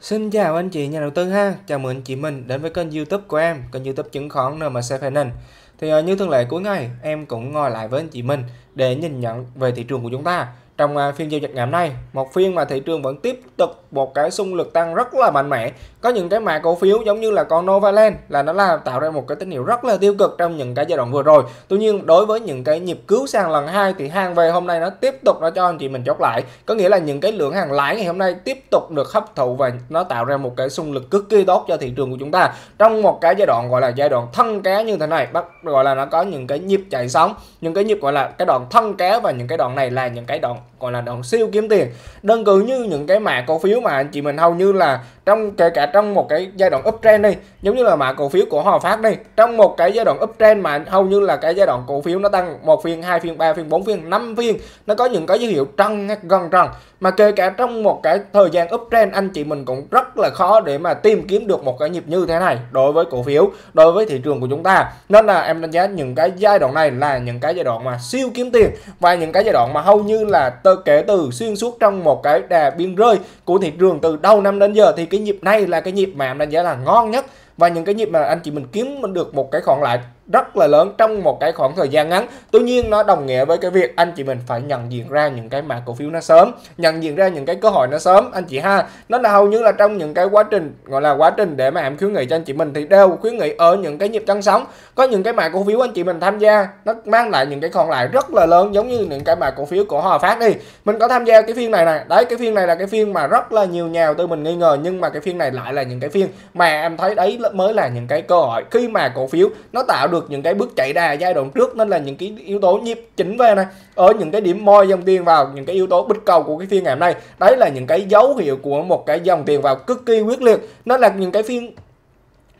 Xin chào anh chị nhà đầu tư ha, chào mừng anh chị mình đến với kênh youtube của em, kênh youtube chứng khoán NMC Finance Thì ờ, như thường lệ cuối ngày, em cũng ngồi lại với anh chị mình để nhìn nhận về thị trường của chúng ta trong à, phiên giao dịch ngày hôm nay một phiên mà thị trường vẫn tiếp tục một cái xung lực tăng rất là mạnh mẽ có những cái mã cổ phiếu giống như là con Novaland là nó là tạo ra một cái tín hiệu rất là tiêu cực trong những cái giai đoạn vừa rồi tuy nhiên đối với những cái nhịp cứu sang lần hai thì hàng về hôm nay nó tiếp tục nó cho anh chị mình chốt lại có nghĩa là những cái lượng hàng lãi ngày hôm nay tiếp tục được hấp thụ và nó tạo ra một cái xung lực cực kỳ tốt cho thị trường của chúng ta trong một cái giai đoạn gọi là giai đoạn thân cá như thế này bắt gọi là nó có những cái nhịp chạy sóng những cái nhịp gọi là cái đoạn thân kéo và những cái đoạn này là những cái đoạn gọi là đòn siêu kiếm tiền đơn cử như những cái mã cổ phiếu mà anh chị mình hầu như là trong kể cả trong một cái giai đoạn uptrend đi giống như là mã cổ phiếu của Hòa Phát đi trong một cái giai đoạn uptrend mà hầu như là cái giai đoạn cổ phiếu nó tăng một phiên hai phiên ba phiên bốn phiên năm phiên nó có những cái dấu hiệu trăng gần trăng mà kể cả trong một cái thời gian uptrend anh chị mình cũng rất là khó để mà tìm kiếm được một cái nhịp như thế này đối với cổ phiếu đối với thị trường của chúng ta nên là em đánh giá những cái giai đoạn này là những cái giai đoạn mà siêu kiếm tiền và những cái giai đoạn mà hầu như là từ Carter kể từ xuyên suốt trong một cái đà biên rơi của thị trường từ đầu năm đến giờ thì cái nhịp này là cái nhịp mà em đánh giá là ngon nhất và những cái nhịp mà anh chị mình kiếm mình được một cái khoản lại rất là lớn trong một cái khoảng thời gian ngắn tuy nhiên nó đồng nghĩa với cái việc anh chị mình phải nhận diện ra những cái mã cổ phiếu nó sớm nhận diện ra những cái cơ hội nó sớm anh chị ha nó là hầu như là trong những cái quá trình gọi là quá trình để mà em khuyến nghị cho anh chị mình thì đều khuyến nghị ở những cái nhịp tăng sóng có những cái mã cổ phiếu anh chị mình tham gia nó mang lại những cái còn lại rất là lớn giống như những cái mã cổ phiếu của Hòa Phát đi mình có tham gia cái phiên này này đấy cái phiên này là cái phiên mà rất là nhiều nhà đầu tư mình nghi ngờ nhưng mà cái phiên này lại là những cái phiên mà em thấy đấy mới là những cái cơ hội khi mà cổ phiếu nó tạo được được những cái bước chạy đà giai đoạn trước nên là những cái yếu tố nhịp chỉnh về này ở những cái điểm moi dòng tiền vào những cái yếu tố bích cầu của cái phiên ngày hôm nay đấy là những cái dấu hiệu của một cái dòng tiền vào cực kỳ quyết liệt nó là những cái phiên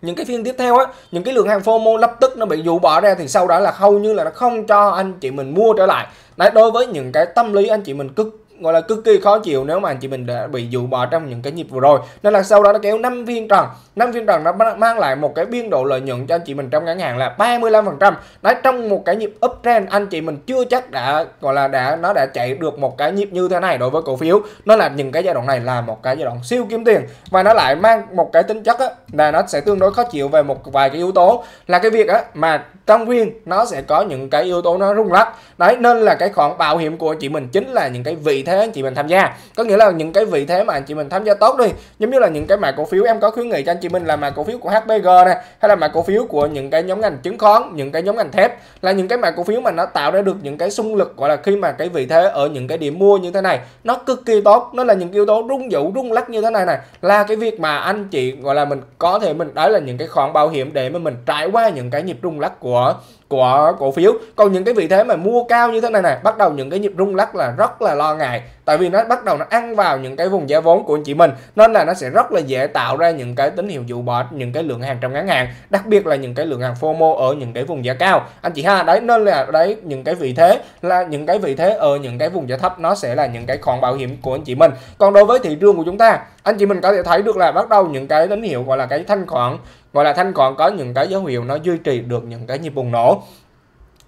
những cái phiên tiếp theo á những cái lượng hàng FOMO lập tức nó bị dụ bỏ ra thì sau đó là hầu như là nó không cho anh chị mình mua trở lại đấy đối với những cái tâm lý anh chị mình cực gọi là cực kỳ khó chịu nếu mà anh chị mình đã bị dụ bỏ trong những cái nhịp vừa rồi nên là sau đó nó kéo 5 viên tròn năm phiên trần nó mang lại một cái biên độ lợi nhuận cho anh chị mình trong ngắn hạn là 35% đấy trong một cái nhịp uptrend anh chị mình chưa chắc đã gọi là đã nó đã chạy được một cái nhịp như thế này đối với cổ phiếu nó là những cái giai đoạn này là một cái giai đoạn siêu kiếm tiền và nó lại mang một cái tính chất á, là nó sẽ tương đối khó chịu về một vài cái yếu tố là cái việc á, mà trong riêng nó sẽ có những cái yếu tố nó rung lắc đấy nên là cái khoản bảo hiểm của chị mình chính là những cái vị thế anh chị mình tham gia có nghĩa là những cái vị thế mà anh chị mình tham gia tốt đi giống như là những cái mã cổ phiếu em có khuyến nghị cho anh chị Minh là mã cổ phiếu của HPG này, hay là mã cổ phiếu của những cái nhóm ngành chứng khoán những cái nhóm ngành thép là những cái mã cổ phiếu mà nó tạo ra được những cái xung lực gọi là khi mà cái vị thế ở những cái điểm mua như thế này nó cực kỳ tốt nó là những yếu tố rung dữ rung lắc như thế này này là cái việc mà anh chị gọi là mình có thể mình đó là những cái khoản bảo hiểm để mà mình trải qua những cái nhịp rung lắc của của cổ phiếu còn những cái vị thế mà mua cao như thế này này bắt đầu những cái nhịp rung lắc là rất là lo ngại tại vì nó bắt đầu nó ăn vào những cái vùng giá vốn của anh chị mình nên là nó sẽ rất là dễ tạo ra những cái tín hiệu dụ bọt những cái lượng hàng trong ngắn hạn đặc biệt là những cái lượng hàng FOMO ở những cái vùng giá cao anh chị ha đấy nên là đấy những cái vị thế là những cái vị thế ở những cái vùng giá thấp nó sẽ là những cái khoản bảo hiểm của anh chị mình còn đối với thị trường của chúng ta anh chị mình có thể thấy được là bắt đầu những cái tín hiệu gọi là cái thanh khoản gọi là thanh còn có những cái dấu hiệu nó duy trì được những cái nhịp bùng nổ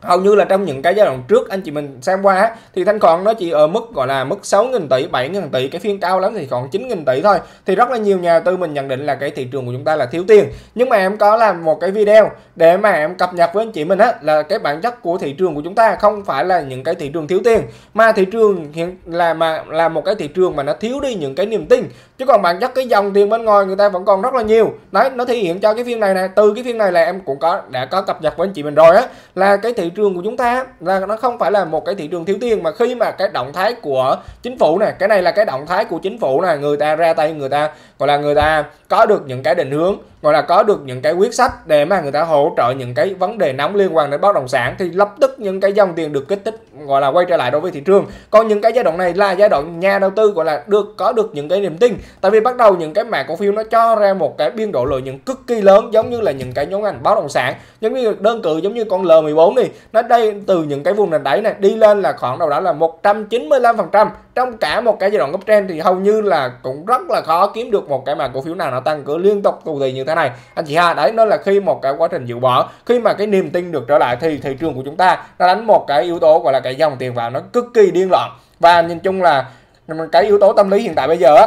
hầu như là trong những cái giai đoạn trước anh chị mình xem qua thì thanh khoản nó chỉ ở mức gọi là mức 6.000 tỷ 7.000 tỷ cái phiên cao lắm thì còn 9.000 tỷ thôi thì rất là nhiều nhà tư mình nhận định là cái thị trường của chúng ta là thiếu tiền nhưng mà em có làm một cái video để mà em cập nhật với anh chị mình á là cái bản chất của thị trường của chúng ta không phải là những cái thị trường thiếu tiền mà thị trường hiện là mà là một cái thị trường mà nó thiếu đi những cái niềm tin chứ còn bản chất cái dòng tiền bên ngoài người ta vẫn còn rất là nhiều đấy nó thể hiện cho cái phiên này này từ cái phiên này là em cũng có đã có cập nhật với anh chị mình rồi á là cái thị trường của chúng ta là nó không phải là một cái thị trường thiếu tiền mà khi mà cái động thái của chính phủ này cái này là cái động thái của chính phủ này người ta ra tay người ta gọi là người ta có được những cái định hướng gọi là có được những cái quyết sách để mà người ta hỗ trợ những cái vấn đề nóng liên quan đến bất động sản thì lập tức những cái dòng tiền được kích thích gọi là quay trở lại đối với thị trường còn những cái giai đoạn này là giai đoạn nhà đầu tư gọi là được có được những cái niềm tin tại vì bắt đầu những cái mảng cổ phiếu nó cho ra một cái biên độ lợi nhuận cực kỳ lớn giống như là những cái nhóm ngành bất động sản giống như đơn cử giống như con L14 đi nó đây từ những cái vùng nền đáy này đi lên là khoảng đầu đã là 195 phần trăm trong cả một cái giai đoạn gấp trên thì hầu như là cũng rất là khó kiếm được một cái mà cổ phiếu nào nó tăng cứ liên tục tù tì như thế này anh chị ha đấy nó là khi một cái quá trình dự bỏ khi mà cái niềm tin được trở lại thì thị trường của chúng ta nó đánh một cái yếu tố gọi là cái dòng tiền vào nó cực kỳ điên loạn và nhìn chung là cái yếu tố tâm lý hiện tại bây giờ á,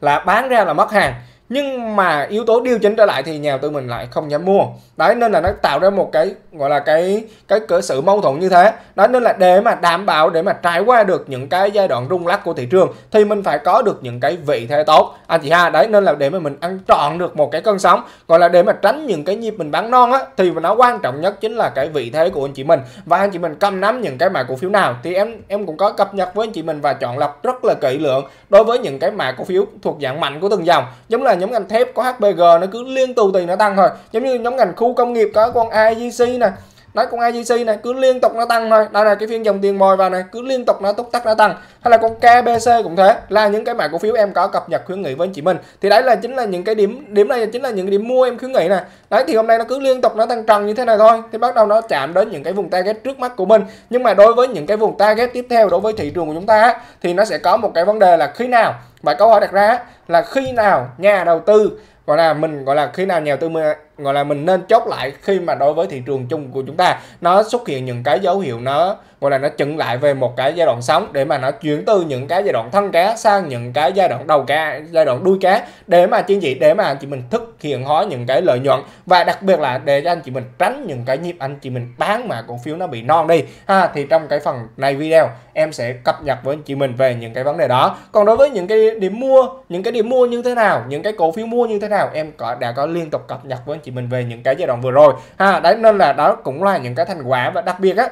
là bán ra là mất hàng nhưng mà yếu tố điều chỉnh trở lại thì nhà đầu tư mình lại không dám mua đấy nên là nó tạo ra một cái gọi là cái cái cỡ sự mâu thuẫn như thế đó nên là để mà đảm bảo để mà trải qua được những cái giai đoạn rung lắc của thị trường thì mình phải có được những cái vị thế tốt anh à chị ha đấy nên là để mà mình ăn trọn được một cái cơn sóng gọi là để mà tránh những cái nhịp mình bán non á thì nó quan trọng nhất chính là cái vị thế của anh chị mình và anh chị mình cầm nắm những cái mã cổ phiếu nào thì em em cũng có cập nhật với anh chị mình và chọn lọc rất là kỹ lưỡng đối với những cái mã cổ phiếu thuộc dạng mạnh của từng dòng giống là nhóm ngành thép có HBG nó cứ liên tục tì nó tăng thôi giống như nhóm ngành khu công nghiệp có con IGC nè đấy con IGC này cứ liên tục nó tăng thôi đây là cái phiên dòng tiền mồi vào này cứ liên tục nó túc tắc nó tăng hay là con KBC cũng thế là những cái mã cổ phiếu em có cập nhật khuyến nghị với anh chị mình thì đấy là chính là những cái điểm điểm này chính là những điểm mua em khuyến nghị này đấy thì hôm nay nó cứ liên tục nó tăng trần như thế này thôi thì bắt đầu nó chạm đến những cái vùng target trước mắt của mình nhưng mà đối với những cái vùng target tiếp theo đối với thị trường của chúng ta thì nó sẽ có một cái vấn đề là khi nào và câu hỏi đặt ra là khi nào nhà đầu tư gọi là mình gọi là khi nào nhà đầu tư gọi là mình nên chốt lại khi mà đối với thị trường chung của chúng ta nó xuất hiện những cái dấu hiệu nó gọi là nó chững lại về một cái giai đoạn sóng để mà nó chuyển từ những cái giai đoạn thân cá sang những cái giai đoạn đầu cá giai đoạn đuôi cá để mà chiến gì để mà anh chị mình thực hiện hóa những cái lợi nhuận và đặc biệt là để cho anh chị mình tránh những cái nhịp anh chị mình bán mà cổ phiếu nó bị non đi ha thì trong cái phần này video em sẽ cập nhật với anh chị mình về những cái vấn đề đó còn đối với những cái điểm mua những cái điểm mua như thế nào những cái cổ phiếu mua như thế nào em có đã có liên tục cập nhật với anh chị mình về những cái giai đoạn vừa rồi ha đấy nên là đó cũng là những cái thành quả và đặc biệt á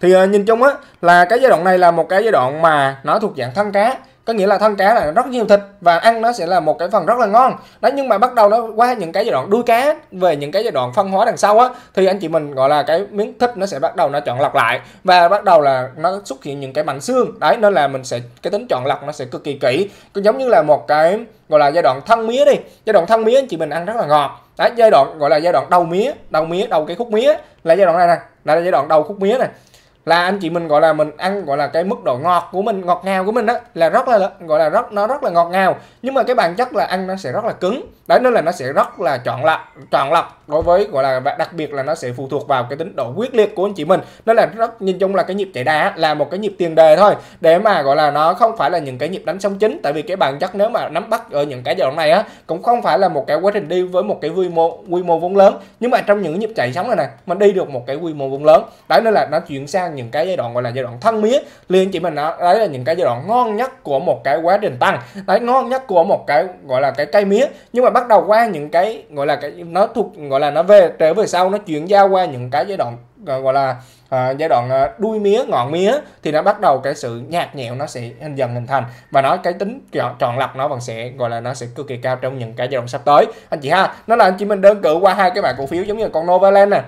thì ờ, nhìn chung á là cái giai đoạn này là một cái giai đoạn mà nó thuộc dạng thân cá có nghĩa là thân cá là rất nhiều thịt và ăn nó sẽ là một cái phần rất là ngon đó nhưng mà bắt đầu nó qua những cái giai đoạn đuôi cá về những cái giai đoạn phân hóa đằng sau á thì anh chị mình gọi là cái miếng thịt nó sẽ bắt đầu nó chọn lọc lại và bắt đầu là nó xuất hiện những cái mảnh xương đấy nên là mình sẽ cái tính chọn lọc nó sẽ cực kỳ kỹ cũng giống như là một cái gọi là giai đoạn thân mía đi giai đoạn thân mía anh chị mình ăn rất là ngọt đấy giai đoạn gọi là giai đoạn đầu mía đầu mía đầu cái khúc mía là giai đoạn này này là giai đoạn đầu khúc mía này là anh chị mình gọi là mình ăn gọi là cái mức độ ngọt của mình ngọt ngào của mình đó là rất là gọi là rất nó rất là ngọt ngào nhưng mà cái bản chất là ăn nó sẽ rất là cứng đấy nó là nó sẽ rất là chọn lọc chọn lọc đối với gọi là và đặc biệt là nó sẽ phụ thuộc vào cái tính độ quyết liệt của anh chị mình nó là rất nhìn chung là cái nhịp chạy đá là một cái nhịp tiền đề thôi để mà gọi là nó không phải là những cái nhịp đánh sóng chính tại vì cái bản chất nếu mà nắm bắt ở những cái giai đoạn này á cũng không phải là một cái quá trình đi với một cái quy mô quy mô vốn lớn nhưng mà trong những nhịp chạy sóng này nè mình đi được một cái quy mô vốn lớn đấy nó là nó chuyển sang những cái giai đoạn gọi là giai đoạn thân mía liền chị mình nó đấy là những cái giai đoạn ngon nhất của một cái quá trình tăng đấy ngon nhất của một cái gọi là cái cây mía nhưng mà bắt đầu qua những cái gọi là cái nó thuộc gọi là nó về trở về sau nó chuyển giao qua những cái giai đoạn ờ, gọi là à, giai đoạn ờ, đuôi mía ngọn mía thì nó bắt đầu cái sự nhạt nhẽo nó sẽ dần hình thành và nó cái tính chọn chọn lọc nó vẫn sẽ gọi là nó sẽ cực kỳ cao trong những cái giai đoạn sắp tới anh chị ha nó là anh chị mình đơn cử qua hai cái mã cổ phiếu giống như con Novaland nè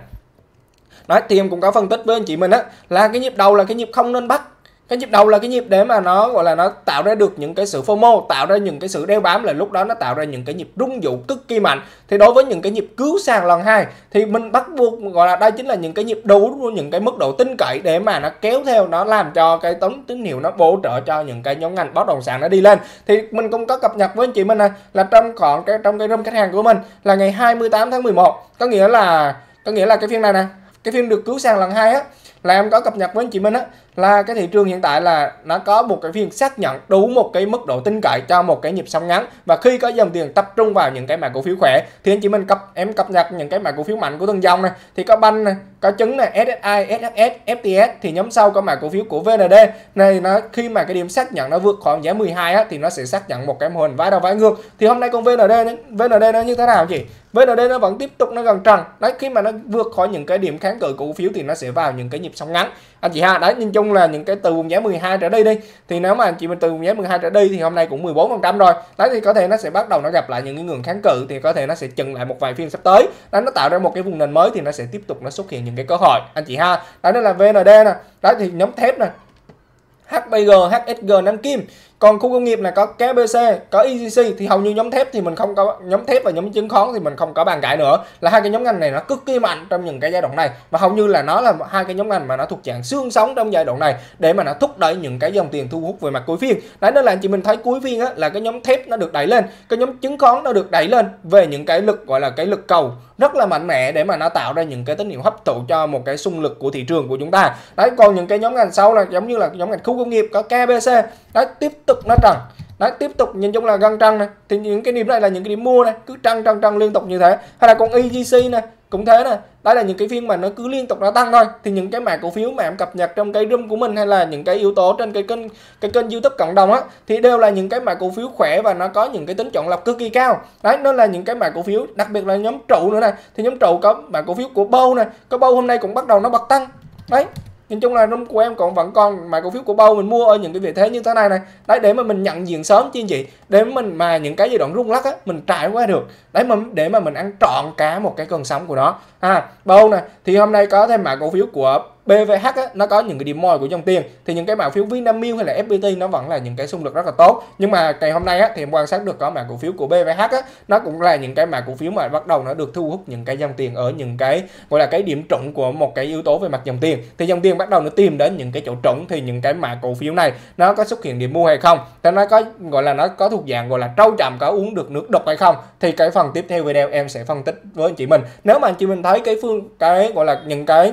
nói thì em cũng có phân tích với anh chị mình á là cái nhịp đầu là cái nhịp không nên bắt cái nhịp đầu là cái nhịp để mà nó gọi là nó tạo ra được những cái sự FOMO, tạo ra những cái sự đeo bám là lúc đó nó tạo ra những cái nhịp rung dụ cực kỳ mạnh. Thì đối với những cái nhịp cứu sàn lần hai thì mình bắt buộc gọi là đây chính là những cái nhịp đủ những cái mức độ tin cậy để mà nó kéo theo nó làm cho cái tấm tín hiệu nó bổ trợ cho những cái nhóm ngành bất động sản nó đi lên. Thì mình cũng có cập nhật với anh chị mình là trong khoảng cái trong cái room khách hàng của mình là ngày 28 tháng 11, có nghĩa là có nghĩa là cái phiên này nè, cái phiên được cứu sàn lần hai á là em có cập nhật với anh chị mình á là cái thị trường hiện tại là nó có một cái phiên xác nhận đủ một cái mức độ tin cậy cho một cái nhịp sóng ngắn và khi có dòng tiền tập trung vào những cái mã cổ phiếu khỏe thì anh chị mình cập em cập nhật những cái mã cổ phiếu mạnh của từng dòng này thì có banh này có chứng này SSI SHS FTS thì nhóm sau có mã cổ phiếu của VND này nó khi mà cái điểm xác nhận nó vượt khoảng giá 12 á, thì nó sẽ xác nhận một cái mô hình vai đầu vai ngược thì hôm nay con VND VND nó như thế nào chị VND nó vẫn tiếp tục nó gần trần đấy khi mà nó vượt khỏi những cái điểm kháng cự cổ phiếu thì nó sẽ vào những cái nhịp sóng ngắn anh chị ha đấy nhìn chung chung là những cái từ vùng giá 12 trở đi đi thì nếu mà anh chị mình từ vùng giá 12 trở đi thì hôm nay cũng 14 phần trăm rồi đấy thì có thể nó sẽ bắt đầu nó gặp lại những cái ngưỡng kháng cự thì có thể nó sẽ chừng lại một vài phiên sắp tới đấy nó tạo ra một cái vùng nền mới thì nó sẽ tiếp tục nó xuất hiện những cái cơ hội anh chị ha đấy là VND nè đấy thì nhóm thép nè HBG, HSG, Nam Kim còn khu công nghiệp là có KBC có EGC thì hầu như nhóm thép thì mình không có nhóm thép và nhóm chứng khoán thì mình không có bàn cãi nữa là hai cái nhóm ngành này nó cực kỳ mạnh trong những cái giai đoạn này và hầu như là nó là hai cái nhóm ngành mà nó thuộc dạng xương sống trong giai đoạn này để mà nó thúc đẩy những cái dòng tiền thu hút về mặt cuối phiên đấy nên là chị mình thấy cuối phiên á, là cái nhóm thép nó được đẩy lên cái nhóm chứng khoán nó được đẩy lên về những cái lực gọi là cái lực cầu rất là mạnh mẽ để mà nó tạo ra những cái tín hiệu hấp thụ cho một cái xung lực của thị trường của chúng ta đấy còn những cái nhóm ngành sau là giống như là nhóm ngành khu công nghiệp có KBC đấy tiếp tục nó trần Đấy, tiếp tục nhìn chung là găng trăng này thì những cái điểm này là những cái điểm mua này cứ trăng trăng trăng liên tục như thế hay là con EGC này cũng thế này đấy là những cái phiên mà nó cứ liên tục nó tăng thôi thì những cái mã cổ phiếu mà em cập nhật trong cái room của mình hay là những cái yếu tố trên cái kênh cái kênh youtube cộng đồng á thì đều là những cái mã cổ phiếu khỏe và nó có những cái tính chọn lọc cực kỳ cao đấy nó là những cái mã cổ phiếu đặc biệt là nhóm trụ nữa này thì nhóm trụ có mã cổ phiếu của bâu này có bâu hôm nay cũng bắt đầu nó bật tăng đấy nhìn chung là rung của em còn vẫn còn mà cổ phiếu của bao mình mua ở những cái vị thế như thế này này đấy để mà mình nhận diện sớm chứ gì để mình mà những cái giai đoạn rung lắc á mình trải qua được đấy mà để mà mình ăn trọn cả một cái cơn sóng của nó ha à, bâu nè thì hôm nay có thêm mã cổ phiếu của BVH á, nó có những cái điểm mồi của dòng tiền thì những cái mã phiếu Vinamilk hay là FPT nó vẫn là những cái xung lực rất là tốt nhưng mà ngày hôm nay á, thì em quan sát được có mã cổ phiếu của BVH á, nó cũng là những cái mã cổ phiếu mà bắt đầu nó được thu hút những cái dòng tiền ở những cái gọi là cái điểm trũng của một cái yếu tố về mặt dòng tiền thì dòng tiền bắt đầu nó tìm đến những cái chỗ trũng thì những cái mã cổ phiếu này nó có xuất hiện điểm mua hay không thì nó có gọi là nó có thuộc dạng gọi là trâu chậm có uống được nước độc hay không thì cái phần tiếp theo video em sẽ phân tích với anh chị mình nếu mà anh chị mình thấy cái phương cái gọi là những cái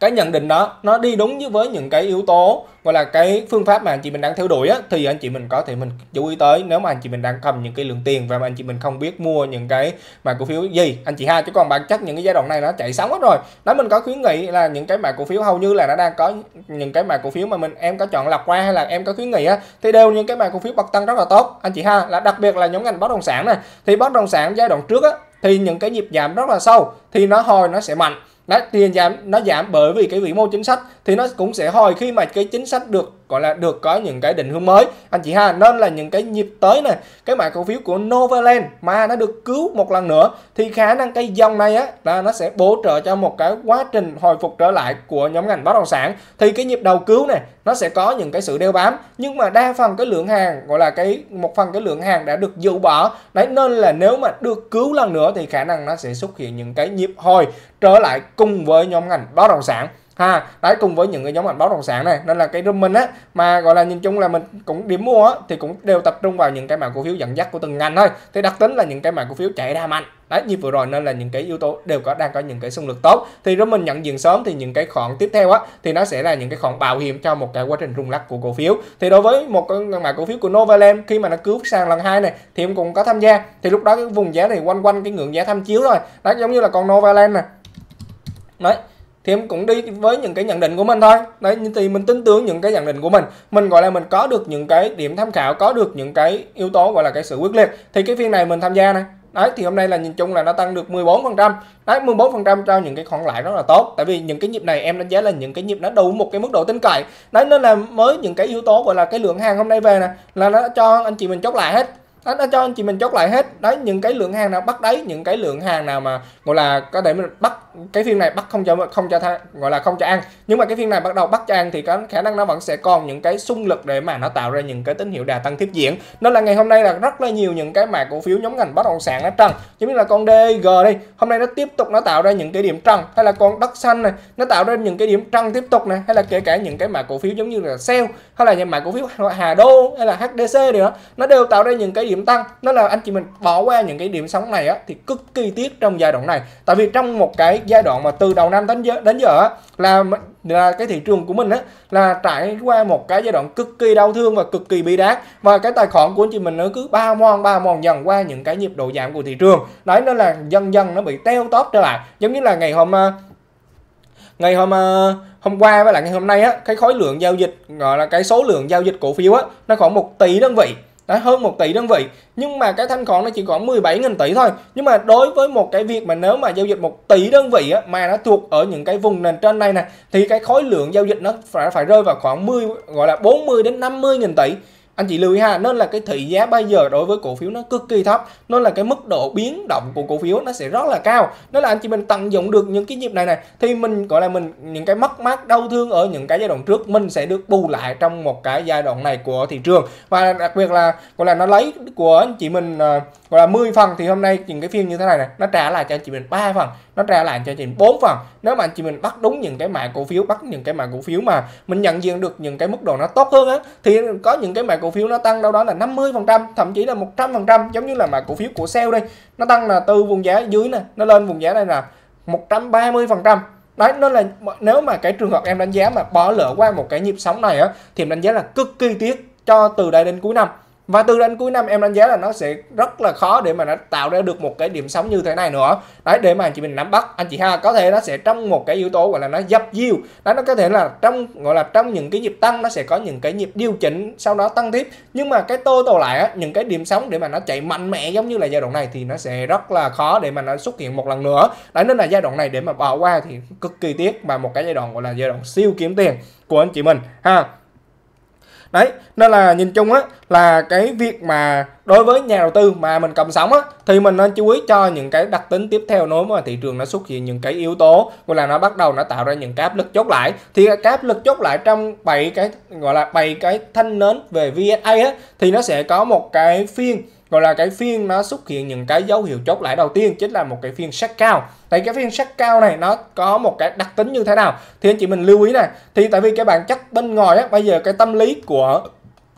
cái nhận định đó nó đi đúng với những cái yếu tố gọi là cái phương pháp mà anh chị mình đang theo đuổi á, thì anh chị mình có thể mình chú ý tới nếu mà anh chị mình đang cầm những cái lượng tiền và mà anh chị mình không biết mua những cái mà cổ phiếu gì anh chị ha chứ còn bản chất những cái giai đoạn này nó chạy sóng hết rồi đó mình có khuyến nghị là những cái mã cổ phiếu hầu như là nó đang có những cái mã cổ phiếu mà mình em có chọn lọc qua hay là em có khuyến nghị á, thì đều những cái mã cổ phiếu bật tăng rất là tốt anh chị ha là đặc biệt là nhóm ngành bất động sản này thì bất động sản giai đoạn trước á, thì những cái nhịp giảm rất là sâu thì nó hồi nó sẽ mạnh đã tiền giảm nó giảm bởi vì cái vĩ mô chính sách thì nó cũng sẽ hồi khi mà cái chính sách được gọi là được có những cái định hướng mới anh chị ha nên là những cái nhịp tới này cái mã cổ phiếu của Novaland mà nó được cứu một lần nữa thì khả năng cái dòng này á là nó sẽ bổ trợ cho một cái quá trình hồi phục trở lại của nhóm ngành bất động sản thì cái nhịp đầu cứu này nó sẽ có những cái sự đeo bám nhưng mà đa phần cái lượng hàng gọi là cái một phần cái lượng hàng đã được dụ bỏ đấy nên là nếu mà được cứu lần nữa thì khả năng nó sẽ xuất hiện những cái nhịp hồi trở lại cùng với nhóm ngành bất động sản ha đấy cùng với những cái nhóm ngành bất động sản này nên là cái room mình á mà gọi là nhìn chung là mình cũng điểm mua á, thì cũng đều tập trung vào những cái mã cổ phiếu dẫn dắt của từng ngành thôi thì đặc tính là những cái mã cổ phiếu chạy ra mạnh đấy như vừa rồi nên là những cái yếu tố đều có đang có những cái xung lực tốt thì nếu mình nhận diện sớm thì những cái khoản tiếp theo á thì nó sẽ là những cái khoản bảo hiểm cho một cái quá trình rung lắc của cổ phiếu thì đối với một cái mã cổ phiếu của Novaland khi mà nó cứu sang lần hai này thì em cũng có tham gia thì lúc đó cái vùng giá này quanh quanh cái ngưỡng giá tham chiếu rồi đấy giống như là con Novaland nè đấy thì em cũng đi với những cái nhận định của mình thôi đấy thì mình tin tưởng những cái nhận định của mình mình gọi là mình có được những cái điểm tham khảo có được những cái yếu tố gọi là cái sự quyết liệt thì cái phiên này mình tham gia này đấy thì hôm nay là nhìn chung là nó tăng được 14 phần trăm đấy 14 phần trăm cho những cái khoản lãi rất là tốt tại vì những cái nhịp này em đánh giá là những cái nhịp nó đủ một cái mức độ tin cậy đấy nên là mới những cái yếu tố gọi là cái lượng hàng hôm nay về nè là nó cho anh chị mình chốt lại hết đấy nó cho anh chị mình chốt lại hết đấy những cái lượng hàng nào bắt đấy những cái lượng hàng nào mà gọi là có thể mình bắt cái phiên này bắt không cho không cho tha, gọi là không cho ăn nhưng mà cái phiên này bắt đầu bắt cho ăn thì có khả năng nó vẫn sẽ còn những cái xung lực để mà nó tạo ra những cái tín hiệu đà tăng tiếp diễn nên là ngày hôm nay là rất là nhiều những cái mà cổ phiếu nhóm ngành bất động sản nó tăng giống như là con DG đi hôm nay nó tiếp tục nó tạo ra những cái điểm trăng hay là con đất xanh này nó tạo ra những cái điểm trăng tiếp tục này hay là kể cả những cái mã cổ phiếu giống như là sale hay là những mã cổ phiếu Hà Đô hay là HDC điều đó nó đều tạo ra những cái điểm tăng nó là anh chị mình bỏ qua những cái điểm sóng này á thì cực kỳ tiếc trong giai đoạn này tại vì trong một cái giai đoạn mà từ đầu năm đến giờ đến giờ là là cái thị trường của mình á là trải qua một cái giai đoạn cực kỳ đau thương và cực kỳ bi đát và cái tài khoản của anh chị mình nó cứ ba mòn ba mòn dần qua những cái nhịp độ giảm của thị trường đấy nó là dần dần nó bị teo tóp trở lại giống như là ngày hôm ờ, ngày hôm ờ, hôm qua với lại ngày hôm nay á cái khối lượng giao dịch gọi là cái số lượng giao dịch cổ phiếu á nó khoảng một tỷ đơn vị đã hơn 1 tỷ đơn vị nhưng mà cái thanh khoản nó chỉ còn 17.000 tỷ thôi nhưng mà đối với một cái việc mà nếu mà giao dịch 1 tỷ đơn vị á, mà nó thuộc ở những cái vùng nền trên này nè thì cái khối lượng giao dịch nó phải phải rơi vào khoảng 10 gọi là 40 đến 50.000 tỷ anh chị lưu ý ha nó là cái thị giá bây giờ đối với cổ phiếu nó cực kỳ thấp nó là cái mức độ biến động của cổ phiếu nó sẽ rất là cao nó là anh chị mình tận dụng được những cái nhịp này này thì mình gọi là mình những cái mất mát đau thương ở những cái giai đoạn trước mình sẽ được bù lại trong một cái giai đoạn này của thị trường và đặc biệt là gọi là nó lấy của anh chị mình ờ, gọi là 10 phần thì hôm nay những cái phiên như thế này này nó trả lại cho anh chị mình ba phần nó trả lại cho anh chị mình 4 phần nếu mà anh chị mình bắt đúng những cái mã cổ phiếu bắt những cái mã cổ phiếu mà mình nhận diện được những cái mức độ nó tốt hơn á thì có những cái mã cổ cổ phiếu nó tăng đâu đó là 50% thậm chí là 100% giống như là mà cổ phiếu của sale đi nó tăng là từ vùng giá dưới nè nó lên vùng giá đây là 130% đấy nó là nếu mà cái trường hợp em đánh giá mà bỏ lỡ qua một cái nhịp sóng này á thì em đánh giá là cực kỳ tiếc cho từ đây đến cuối năm và từ đến cuối năm em đánh giá là nó sẽ rất là khó để mà nó tạo ra được một cái điểm sóng như thế này nữa đấy để mà anh chị mình nắm bắt anh chị ha có thể nó sẽ trong một cái yếu tố gọi là nó dập diêu đấy nó có thể là trong gọi là trong những cái nhịp tăng nó sẽ có những cái nhịp điều chỉnh sau đó tăng tiếp nhưng mà cái tô tô lại á, những cái điểm sóng để mà nó chạy mạnh mẽ giống như là giai đoạn này thì nó sẽ rất là khó để mà nó xuất hiện một lần nữa đấy nên là giai đoạn này để mà bỏ qua thì cực kỳ tiếc và một cái giai đoạn gọi là giai đoạn siêu kiếm tiền của anh chị mình ha đấy nên là nhìn chung á là cái việc mà đối với nhà đầu tư mà mình cầm sóng á thì mình nên chú ý cho những cái đặc tính tiếp theo nếu mà thị trường nó xuất hiện những cái yếu tố gọi là nó bắt đầu nó tạo ra những cái áp lực chốt lại thì cái áp lực chốt lại trong bảy cái gọi là bảy cái thanh nến về VSA á thì nó sẽ có một cái phiên gọi là cái phiên nó xuất hiện những cái dấu hiệu chốt lãi đầu tiên chính là một cái phiên sắc cao tại cái phiên sắc cao này nó có một cái đặc tính như thế nào thì anh chị mình lưu ý này thì tại vì cái bản chắc bên ngoài á bây giờ cái tâm lý của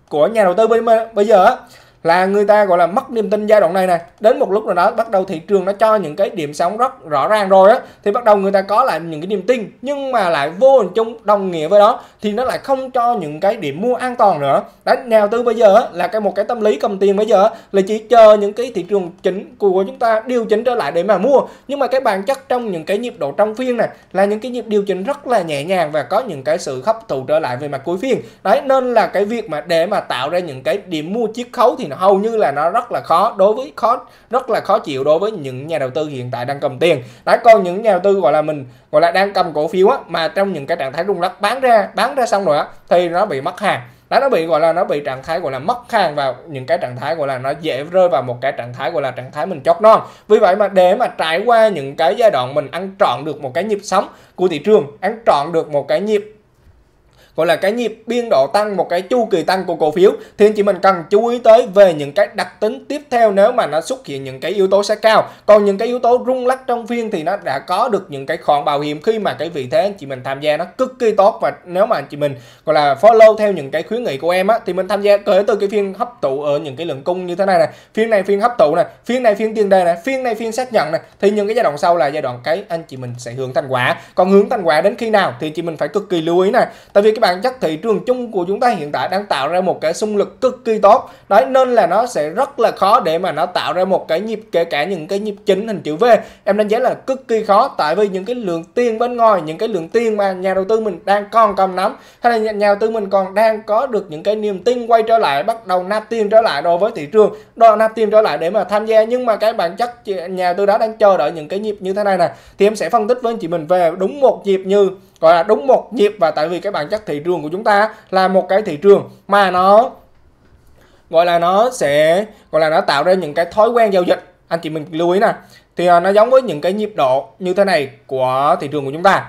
của nhà đầu tư bây, bây giờ á là người ta gọi là mất niềm tin giai đoạn này này đến một lúc nào đó bắt đầu thị trường nó cho những cái điểm sóng rất rõ ràng rồi á thì bắt đầu người ta có lại những cái niềm tin nhưng mà lại vô hình chung đồng nghĩa với đó thì nó lại không cho những cái điểm mua an toàn nữa đấy nhà đầu tư bây giờ á, là cái một cái tâm lý cầm tiền bây giờ á, là chỉ chờ những cái thị trường chính của chúng ta điều chỉnh trở lại để mà mua nhưng mà cái bản chất trong những cái nhịp độ trong phiên này là những cái nhịp điều chỉnh rất là nhẹ nhàng và có những cái sự hấp thụ trở lại về mặt cuối phiên đấy nên là cái việc mà để mà tạo ra những cái điểm mua chiết khấu thì hầu như là nó rất là khó đối với khó rất là khó chịu đối với những nhà đầu tư hiện tại đang cầm tiền đã còn những nhà đầu tư gọi là mình gọi là đang cầm cổ phiếu á mà trong những cái trạng thái rung lắc bán ra bán ra xong rồi á thì nó bị mất hàng đã nó bị gọi là nó bị trạng thái gọi là mất hàng vào những cái trạng thái gọi là nó dễ rơi vào một cái trạng thái gọi là trạng thái mình chót non vì vậy mà để mà trải qua những cái giai đoạn mình ăn trọn được một cái nhịp sống của thị trường ăn trọn được một cái nhịp gọi là cái nhịp biên độ tăng một cái chu kỳ tăng của cổ phiếu thì anh chị mình cần chú ý tới về những cái đặc tính tiếp theo nếu mà nó xuất hiện những cái yếu tố sẽ cao còn những cái yếu tố rung lắc trong phiên thì nó đã có được những cái khoản bảo hiểm khi mà cái vị thế anh chị mình tham gia nó cực kỳ tốt và nếu mà anh chị mình gọi là follow theo những cái khuyến nghị của em á thì mình tham gia kể từ cái phiên hấp tụ ở những cái lượng cung như thế này này phiên này phiên hấp tụ này phiên này phiên tiền đề này phiên này phiên xác nhận này thì những cái giai đoạn sau là giai đoạn cái anh chị mình sẽ hướng thành quả còn hướng thành quả đến khi nào thì chị mình phải cực kỳ lưu ý này tại vì cái bản chất thị trường chung của chúng ta hiện tại đang tạo ra một cái xung lực cực kỳ tốt đấy nên là nó sẽ rất là khó để mà nó tạo ra một cái nhịp kể cả những cái nhịp chính hình chữ V em đánh giá là cực kỳ khó tại vì những cái lượng tiền bên ngoài những cái lượng tiền mà nhà đầu tư mình đang còn cầm nắm hay là nhà, nhà đầu tư mình còn đang có được những cái niềm tin quay trở lại bắt đầu nạp tiền trở lại đối với thị trường đòi nạp tiền trở lại để mà tham gia nhưng mà cái bản chất nhà đầu tư đó đang chờ đợi những cái nhịp như thế này này thì em sẽ phân tích với anh chị mình về đúng một nhịp như gọi là đúng một nhịp và tại vì cái bản chất thị trường của chúng ta là một cái thị trường mà nó gọi là nó sẽ gọi là nó tạo ra những cái thói quen giao dịch anh chị mình lưu ý nè thì à, nó giống với những cái nhịp độ như thế này của thị trường của chúng ta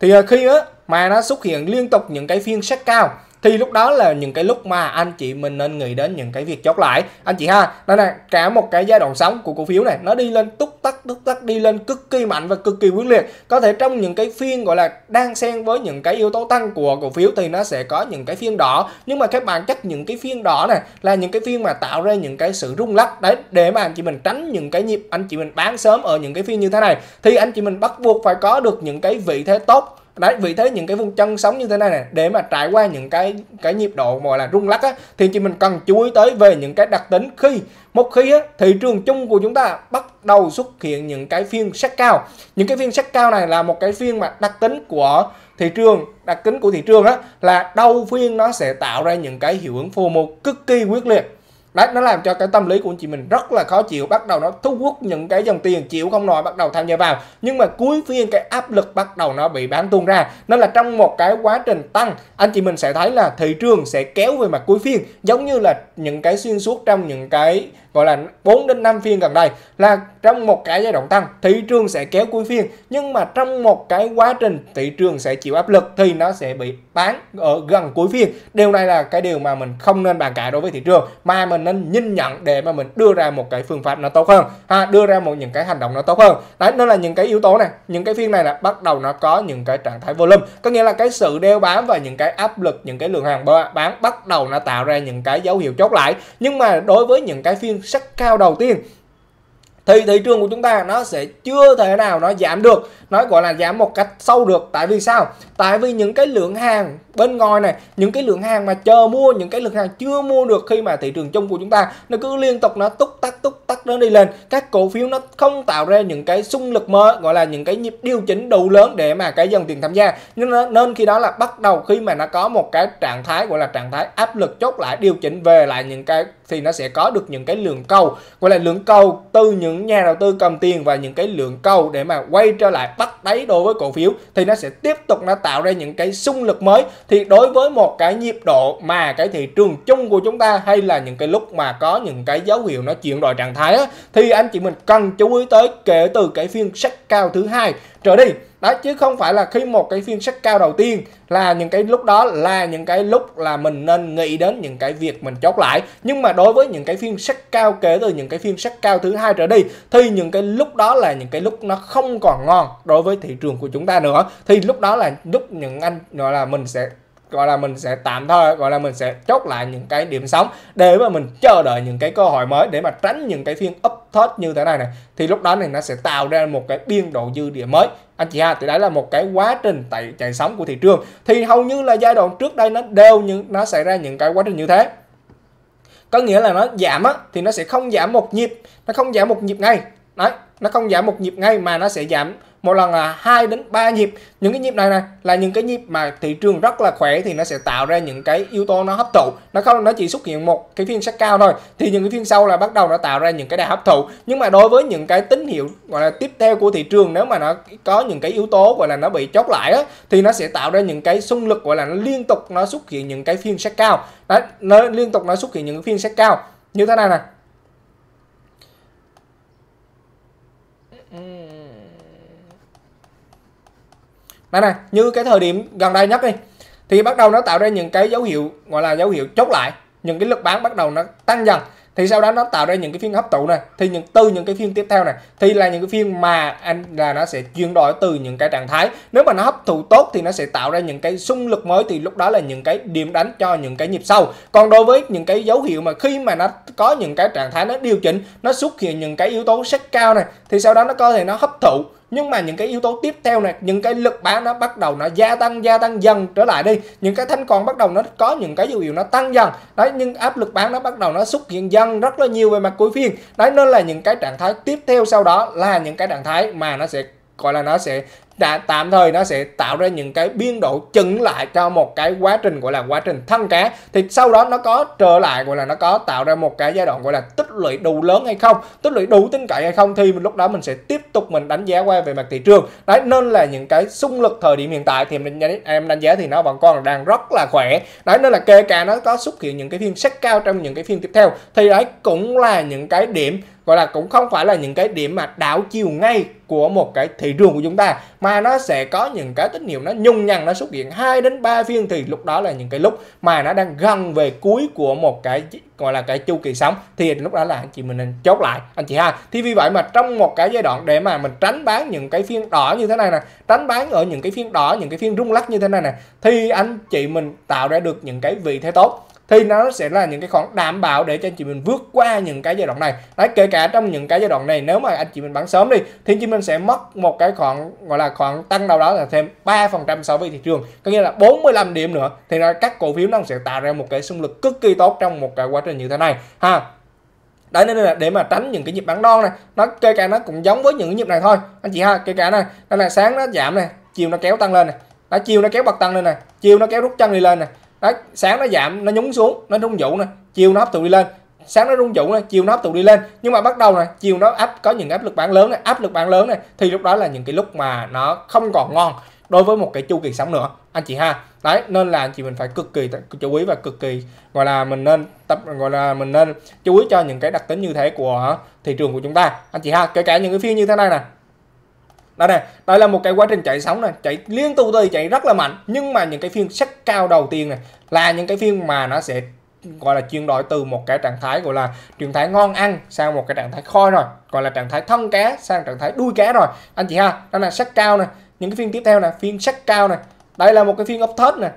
thì à, khi mà nó xuất hiện liên tục những cái phiên sách cao thì lúc đó là những cái lúc mà anh chị mình nên nghĩ đến những cái việc chốt lại anh chị ha đó là cả một cái giai đoạn sóng của cổ phiếu này nó đi lên túc tắc túc tắc đi lên cực kỳ mạnh và cực kỳ quyết liệt có thể trong những cái phiên gọi là đang xen với những cái yếu tố tăng của cổ phiếu thì nó sẽ có những cái phiên đỏ nhưng mà các bạn chắc những cái phiên đỏ này là những cái phiên mà tạo ra những cái sự rung lắc đấy để mà anh chị mình tránh những cái nhịp anh chị mình bán sớm ở những cái phiên như thế này thì anh chị mình bắt buộc phải có được những cái vị thế tốt đấy vì thế những cái vùng chân sóng như thế này nè để mà trải qua những cái cái nhịp độ gọi là rung lắc á thì chị mình cần chú ý tới về những cái đặc tính khi một khi á, thị trường chung của chúng ta bắt đầu xuất hiện những cái phiên sắc cao những cái phiên sắc cao này là một cái phiên mà đặc tính của thị trường đặc tính của thị trường á là đầu phiên nó sẽ tạo ra những cái hiệu ứng phô mô cực kỳ quyết liệt đấy nó làm cho cái tâm lý của anh chị mình rất là khó chịu bắt đầu nó thu hút những cái dòng tiền chịu không nổi bắt đầu tham gia vào nhưng mà cuối phiên cái áp lực bắt đầu nó bị bán tuôn ra nên là trong một cái quá trình tăng anh chị mình sẽ thấy là thị trường sẽ kéo về mặt cuối phiên giống như là những cái xuyên suốt trong những cái gọi là 4 đến 5 phiên gần đây là trong một cái giai đoạn tăng thị trường sẽ kéo cuối phiên nhưng mà trong một cái quá trình thị trường sẽ chịu áp lực thì nó sẽ bị bán ở gần cuối phiên điều này là cái điều mà mình không nên bàn cãi đối với thị trường mà mình nên nhìn nhận để mà mình đưa ra một cái phương pháp nó tốt hơn ha đưa ra một những cái hành động nó tốt hơn đấy nó là những cái yếu tố này những cái phiên này là bắt đầu nó có những cái trạng thái volume có nghĩa là cái sự đeo bám và những cái áp lực những cái lượng hàng bán bắt đầu nó tạo ra những cái dấu hiệu chốt lại nhưng mà đối với những cái phiên sắc cao đầu tiên thì thị trường của chúng ta nó sẽ chưa thể nào nó giảm được nói gọi là giảm một cách sâu được tại vì sao tại vì những cái lượng hàng bên ngoài này những cái lượng hàng mà chờ mua những cái lượng hàng chưa mua được khi mà thị trường chung của chúng ta nó cứ liên tục nó túc tắc túc tắc nó đi lên các cổ phiếu nó không tạo ra những cái xung lực mới gọi là những cái nhịp điều chỉnh đủ lớn để mà cái dòng tiền tham gia nên nên khi đó là bắt đầu khi mà nó có một cái trạng thái gọi là trạng thái áp lực chốt lại điều chỉnh về lại những cái thì nó sẽ có được những cái lượng cầu gọi là lượng cầu từ những nhà đầu tư cầm tiền và những cái lượng cầu để mà quay trở lại bắt đáy đối với cổ phiếu thì nó sẽ tiếp tục nó tạo ra những cái xung lực mới thì đối với một cái nhịp độ mà cái thị trường chung của chúng ta hay là những cái lúc mà có những cái dấu hiệu nó chuyển đổi trạng thái á, thì anh chị mình cần chú ý tới kể từ cái phiên sách cao thứ hai trở đi đó chứ không phải là khi một cái phiên sắc cao đầu tiên là những cái lúc đó là những cái lúc là mình nên nghĩ đến những cái việc mình chốt lại nhưng mà đối với những cái phiên sắc cao kể từ những cái phiên sắc cao thứ hai trở đi thì những cái lúc đó là những cái lúc nó không còn ngon đối với thị trường của chúng ta nữa thì lúc đó là lúc những anh gọi là mình sẽ gọi là mình sẽ tạm thôi gọi là mình sẽ chốt lại những cái điểm sống để mà mình chờ đợi những cái cơ hội mới để mà tránh những cái phiên up thớt như thế này này thì lúc đó này nó sẽ tạo ra một cái biên độ dư địa mới anh chị ha thì đấy là một cái quá trình tại chạy sóng của thị trường thì hầu như là giai đoạn trước đây nó đều những nó xảy ra những cái quá trình như thế có nghĩa là nó giảm á thì nó sẽ không giảm một nhịp nó không giảm một nhịp ngay đấy nó không giảm một nhịp ngay mà nó sẽ giảm một lần là hai đến ba nhịp những cái nhịp này này là những cái nhịp mà thị trường rất là khỏe thì nó sẽ tạo ra những cái yếu tố nó hấp thụ nó không nó chỉ xuất hiện một cái phiên sắc cao thôi thì những cái phiên sau là bắt đầu nó tạo ra những cái đà hấp thụ nhưng mà đối với những cái tín hiệu gọi là tiếp theo của thị trường nếu mà nó có những cái yếu tố gọi là nó bị chốt lại á thì nó sẽ tạo ra những cái xung lực gọi là nó liên tục nó xuất hiện những cái phiên sắc cao đấy nó liên tục nó xuất hiện những cái phiên sắc cao như thế này này đây này như cái thời điểm gần đây nhất đi thì bắt đầu nó tạo ra những cái dấu hiệu gọi là dấu hiệu chốt lại những cái lực bán bắt đầu nó tăng dần thì sau đó nó tạo ra những cái phiên hấp thụ này thì những từ những cái phiên tiếp theo này thì là những cái phiên mà anh là nó sẽ chuyển đổi từ những cái trạng thái nếu mà nó hấp thụ tốt thì nó sẽ tạo ra những cái xung lực mới thì lúc đó là những cái điểm đánh cho những cái nhịp sau còn đối với những cái dấu hiệu mà khi mà nó có những cái trạng thái nó điều chỉnh nó xuất hiện những cái yếu tố sắc cao này thì sau đó nó có thể nó hấp thụ nhưng mà những cái yếu tố tiếp theo này những cái lực bán nó bắt đầu nó gia tăng gia tăng dần trở lại đi những cái thanh còn bắt đầu nó có những cái dấu hiệu nó tăng dần đấy nhưng áp lực bán nó bắt đầu nó xuất hiện dần rất là nhiều về mặt cuối phiên đấy nên là những cái trạng thái tiếp theo sau đó là những cái trạng thái mà nó sẽ gọi là nó sẽ đã tạm thời nó sẽ tạo ra những cái biên độ chững lại cho một cái quá trình gọi là quá trình thăng cá thì sau đó nó có trở lại gọi là nó có tạo ra một cái giai đoạn gọi là tích lũy đủ lớn hay không tích lũy đủ tin cậy hay không thì lúc đó mình sẽ tiếp tục mình đánh giá qua về mặt thị trường đấy nên là những cái xung lực thời điểm hiện tại thì mình em đánh giá thì nó vẫn còn đang rất là khỏe đấy nên là kể cả nó có xuất hiện những cái phiên sắc cao trong những cái phiên tiếp theo thì đấy cũng là những cái điểm gọi là cũng không phải là những cái điểm mà đảo chiều ngay của một cái thị trường của chúng ta mà mà nó sẽ có những cái tín hiệu nó nhung nhằng nó xuất hiện 2 đến 3 phiên thì lúc đó là những cái lúc mà nó đang gần về cuối của một cái gọi là cái chu kỳ sóng thì lúc đó là anh chị mình nên chốt lại anh chị ha thì vì vậy mà trong một cái giai đoạn để mà mình tránh bán những cái phiên đỏ như thế này nè tránh bán ở những cái phiên đỏ những cái phiên rung lắc như thế này nè thì anh chị mình tạo ra được những cái vị thế tốt thì nó sẽ là những cái khoản đảm bảo để cho anh chị mình vượt qua những cái giai đoạn này đấy kể cả trong những cái giai đoạn này nếu mà anh chị mình bán sớm đi thì anh chị mình sẽ mất một cái khoản gọi là khoản tăng đâu đó là thêm 3% so với thị trường có nghĩa là 45 điểm nữa thì là các cổ phiếu nó sẽ tạo ra một cái xung lực cực kỳ tốt trong một cái quá trình như thế này ha đấy nên là để mà tránh những cái nhịp bán đon này nó kể cả nó cũng giống với những nhịp này thôi anh chị ha kể cả này đây là sáng nó giảm này chiều nó kéo tăng lên này đó, chiều nó kéo bật tăng lên này chiều nó kéo rút chân đi lên này đó, sáng nó giảm nó nhúng xuống nó rung dụ nè chiều nó hấp thụ đi lên sáng nó rung dụ này chiều nó hấp thụ đi lên nhưng mà bắt đầu này chiều nó áp có những áp lực bán lớn này áp lực bán lớn này thì lúc đó là những cái lúc mà nó không còn ngon đối với một cái chu kỳ sóng nữa anh chị ha đấy nên là anh chị mình phải cực kỳ chú ý và cực kỳ gọi là mình nên tập gọi là mình nên chú ý cho những cái đặc tính như thế của thị trường của chúng ta anh chị ha kể cả những cái phiên như thế này nè đây này đây là một cái quá trình chạy sóng này chạy liên tục thôi chạy rất là mạnh nhưng mà những cái phiên sắc cao đầu tiên này là những cái phiên mà nó sẽ gọi là chuyển đổi từ một cái trạng thái gọi là trạng thái ngon ăn sang một cái trạng thái khoi rồi gọi là trạng thái thân cá sang trạng thái đuôi cá rồi anh chị ha đó là sắc cao này những cái phiên tiếp theo này phiên sắc cao này đây là một cái phiên ốp thớt này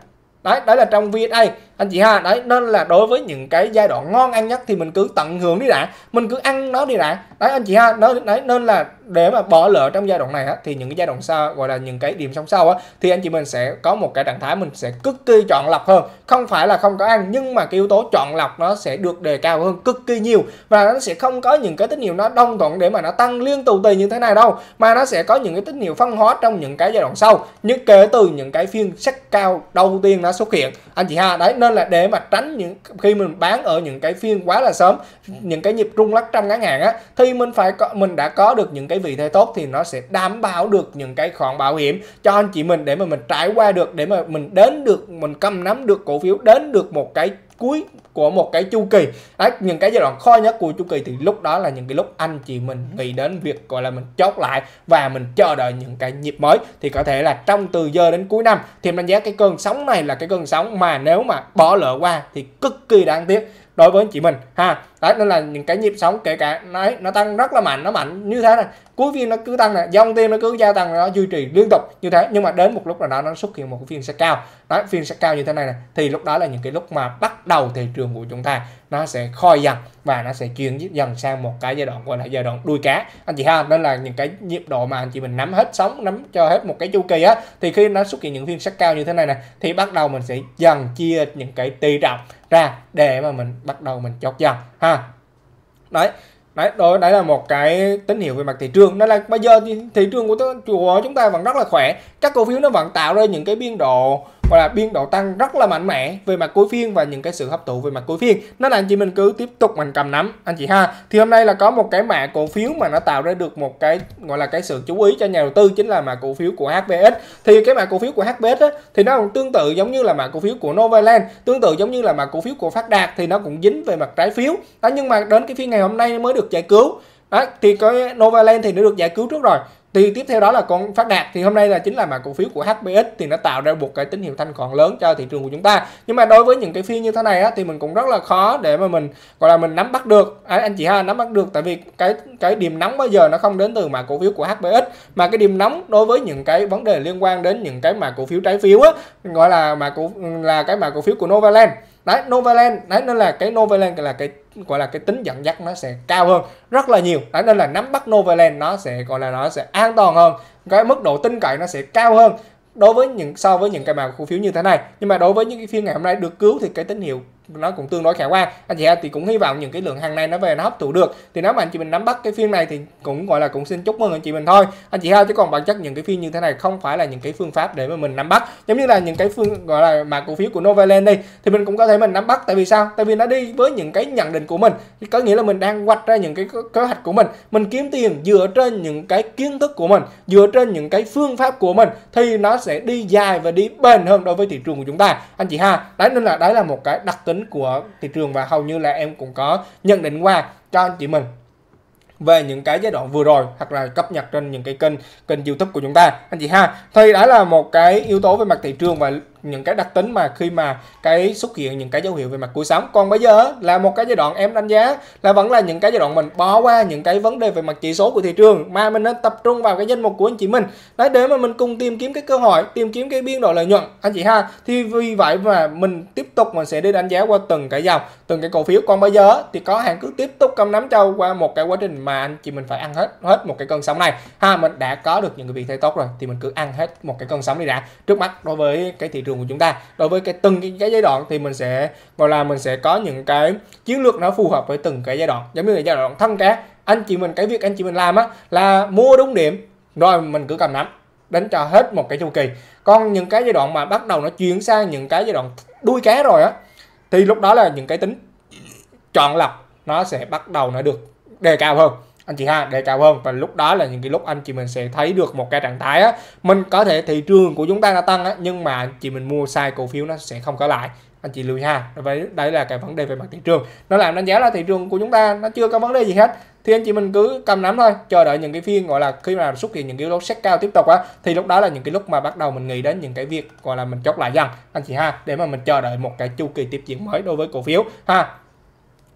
đấy đấy là trong VSA anh chị ha đấy nên là đối với những cái giai đoạn ngon ăn nhất thì mình cứ tận hưởng đi đã mình cứ ăn nó đi đã đấy anh chị ha nó đấy, nên là để mà bỏ lỡ trong giai đoạn này á, thì những cái giai đoạn sau gọi là những cái điểm sống sau á, thì anh chị mình sẽ có một cái trạng thái mình sẽ cực kỳ chọn lọc hơn không phải là không có ăn nhưng mà cái yếu tố chọn lọc nó sẽ được đề cao hơn cực kỳ nhiều và nó sẽ không có những cái tín hiệu nó đông thuận để mà nó tăng liên tục tì như thế này đâu mà nó sẽ có những cái tín hiệu phân hóa trong những cái giai đoạn sau nhất kể từ những cái phiên sắc cao đầu tiên nó xuất hiện anh chị ha đấy nên là để mà tránh những khi mình bán ở những cái phiên quá là sớm những cái nhịp rung lắc trong ngắn hạn á thì mình phải có, mình đã có được những cái vị thế tốt thì nó sẽ đảm bảo được những cái khoản bảo hiểm cho anh chị mình để mà mình trải qua được để mà mình đến được mình cầm nắm được cổ phiếu đến được một cái cuối của một cái chu kỳ đấy những cái giai đoạn khó nhất của chu kỳ thì lúc đó là những cái lúc anh chị mình nghĩ ừ. đến việc gọi là mình chốt lại và mình chờ đợi những cái nhịp mới thì có thể là trong từ giờ đến cuối năm thì em đánh giá cái cơn sóng này là cái cơn sóng mà nếu mà bỏ lỡ qua thì cực kỳ đáng tiếc đối với anh chị mình ha đấy nên là những cái nhịp sóng kể cả nó nó tăng rất là mạnh nó mạnh như thế này cuối phiên nó cứ tăng này dòng tiền nó cứ gia tăng nó duy trì liên tục như thế nhưng mà đến một lúc là đó nó xuất hiện một cái phiên sẽ cao đấy phiên sẽ cao như thế này này thì lúc đó là những cái lúc mà bắt đầu thị trường của chúng ta nó sẽ khoi dần và nó sẽ chuyển dần sang một cái giai đoạn gọi là giai đoạn đuôi cá anh chị ha nên là những cái nhịp độ mà anh chị mình nắm hết sóng nắm cho hết một cái chu kỳ á thì khi nó xuất hiện những phiên sắc cao như thế này này thì bắt đầu mình sẽ dần chia những cái tỷ trọng ra để mà mình bắt đầu mình chốt dần ha đấy đấy đó đấy là một cái tín hiệu về mặt thị trường nên là bây giờ thì thị trường của, của chúng ta vẫn rất là khỏe các cổ phiếu nó vẫn tạo ra những cái biên độ gọi là biên độ tăng rất là mạnh mẽ về mặt cuối phiên và những cái sự hấp thụ về mặt cuối phiên nên là anh chị mình cứ tiếp tục mình cầm nắm anh chị ha thì hôm nay là có một cái mã cổ phiếu mà nó tạo ra được một cái gọi là cái sự chú ý cho nhà đầu tư chính là mã cổ phiếu của HBS. thì cái mã cổ phiếu của HBS á, thì nó cũng tương tự giống như là mã cổ phiếu của Novaland tương tự giống như là mã cổ phiếu của Phát Đạt thì nó cũng dính về mặt trái phiếu đó nhưng mà đến cái phiên ngày hôm nay mới được giải cứu Đấy, thì có Novaland thì nó được giải cứu trước rồi thì tiếp theo đó là con phát đạt thì hôm nay là chính là mà cổ phiếu của HPX thì nó tạo ra một cái tín hiệu thanh khoản lớn cho thị trường của chúng ta nhưng mà đối với những cái phiên như thế này á, thì mình cũng rất là khó để mà mình gọi là mình nắm bắt được à, anh chị ha nắm bắt được tại vì cái cái điểm nóng bây giờ nó không đến từ mà cổ phiếu của HPX mà cái điểm nóng đối với những cái vấn đề liên quan đến những cái mà cổ phiếu trái phiếu á gọi là mà cổ là cái mà cổ phiếu của Novaland đấy Novaland đấy nên là cái Novaland là cái gọi là cái tính dẫn dắt nó sẽ cao hơn rất là nhiều đấy nên là nắm bắt Novaland nó sẽ gọi là nó sẽ an toàn hơn cái mức độ tin cậy nó sẽ cao hơn đối với những so với những cái mã cổ phiếu như thế này nhưng mà đối với những cái phiên ngày hôm nay được cứu thì cái tín hiệu nó cũng tương đối khả quan anh chị ha thì cũng hy vọng những cái lượng hàng này nó về nó hấp thụ được thì nếu mà anh chị mình nắm bắt cái phiên này thì cũng gọi là cũng xin chúc mừng anh chị mình thôi anh chị ha chứ còn bản chất những cái phiên như thế này không phải là những cái phương pháp để mà mình nắm bắt giống như là những cái phương gọi là mà cổ phiếu của Novaland đi thì mình cũng có thể mình nắm bắt tại vì sao tại vì nó đi với những cái nhận định của mình có nghĩa là mình đang vạch ra những cái kế hoạch của mình mình kiếm tiền dựa trên những cái kiến thức của mình dựa trên những cái phương pháp của mình thì nó sẽ đi dài và đi bền hơn đối với thị trường của chúng ta anh chị ha đấy nên là đấy là một cái đặc tính của thị trường và hầu như là em cũng có nhận định qua cho anh chị mình về những cái giai đoạn vừa rồi hoặc là cập nhật trên những cái kênh kênh YouTube của chúng ta anh chị ha thì đã là một cái yếu tố về mặt thị trường và những cái đặc tính mà khi mà cái xuất hiện những cái dấu hiệu về mặt cuộc sống còn bây giờ là một cái giai đoạn em đánh giá là vẫn là những cái giai đoạn mình bỏ qua những cái vấn đề về mặt chỉ số của thị trường mà mình nên tập trung vào cái danh mục của anh chị mình đấy để mà mình cùng tìm kiếm cái cơ hội tìm kiếm cái biên độ lợi nhuận anh chị ha thì vì vậy mà mình tiếp tục mình sẽ đi đánh giá qua từng cái dòng từng cái cổ phiếu còn bây giờ thì có hàng cứ tiếp tục cầm nắm trâu qua một cái quá trình mà anh chị mình phải ăn hết hết một cái cơn sóng này ha mình đã có được những cái vị thế tốt rồi thì mình cứ ăn hết một cái cơn sóng đi đã trước mắt đối với cái thị trường trường của chúng ta đối với cái từng cái, cái giai đoạn thì mình sẽ gọi là mình sẽ có những cái chiến lược nó phù hợp với từng cái giai đoạn giống như là giai đoạn thân cá anh chị mình cái việc anh chị mình làm á là mua đúng điểm rồi mình cứ cầm nắm đánh cho hết một cái chu kỳ còn những cái giai đoạn mà bắt đầu nó chuyển sang những cái giai đoạn đuôi cá rồi á thì lúc đó là những cái tính chọn lọc nó sẽ bắt đầu nó được đề cao hơn anh chị ha để cao hơn và lúc đó là những cái lúc anh chị mình sẽ thấy được một cái trạng thái á mình có thể thị trường của chúng ta đã tăng á nhưng mà anh chị mình mua sai cổ phiếu nó sẽ không có lại anh chị lưu ý ha vậy đấy là cái vấn đề về mặt thị trường nó làm đánh giá là thị trường của chúng ta nó chưa có vấn đề gì hết thì anh chị mình cứ cầm nắm thôi chờ đợi những cái phiên gọi là khi mà xuất hiện những cái lỗ xét cao tiếp tục á thì lúc đó là những cái lúc mà bắt đầu mình nghĩ đến những cái việc gọi là mình chốt lại dần anh chị ha để mà mình chờ đợi một cái chu kỳ tiếp diễn mới đối với cổ phiếu ha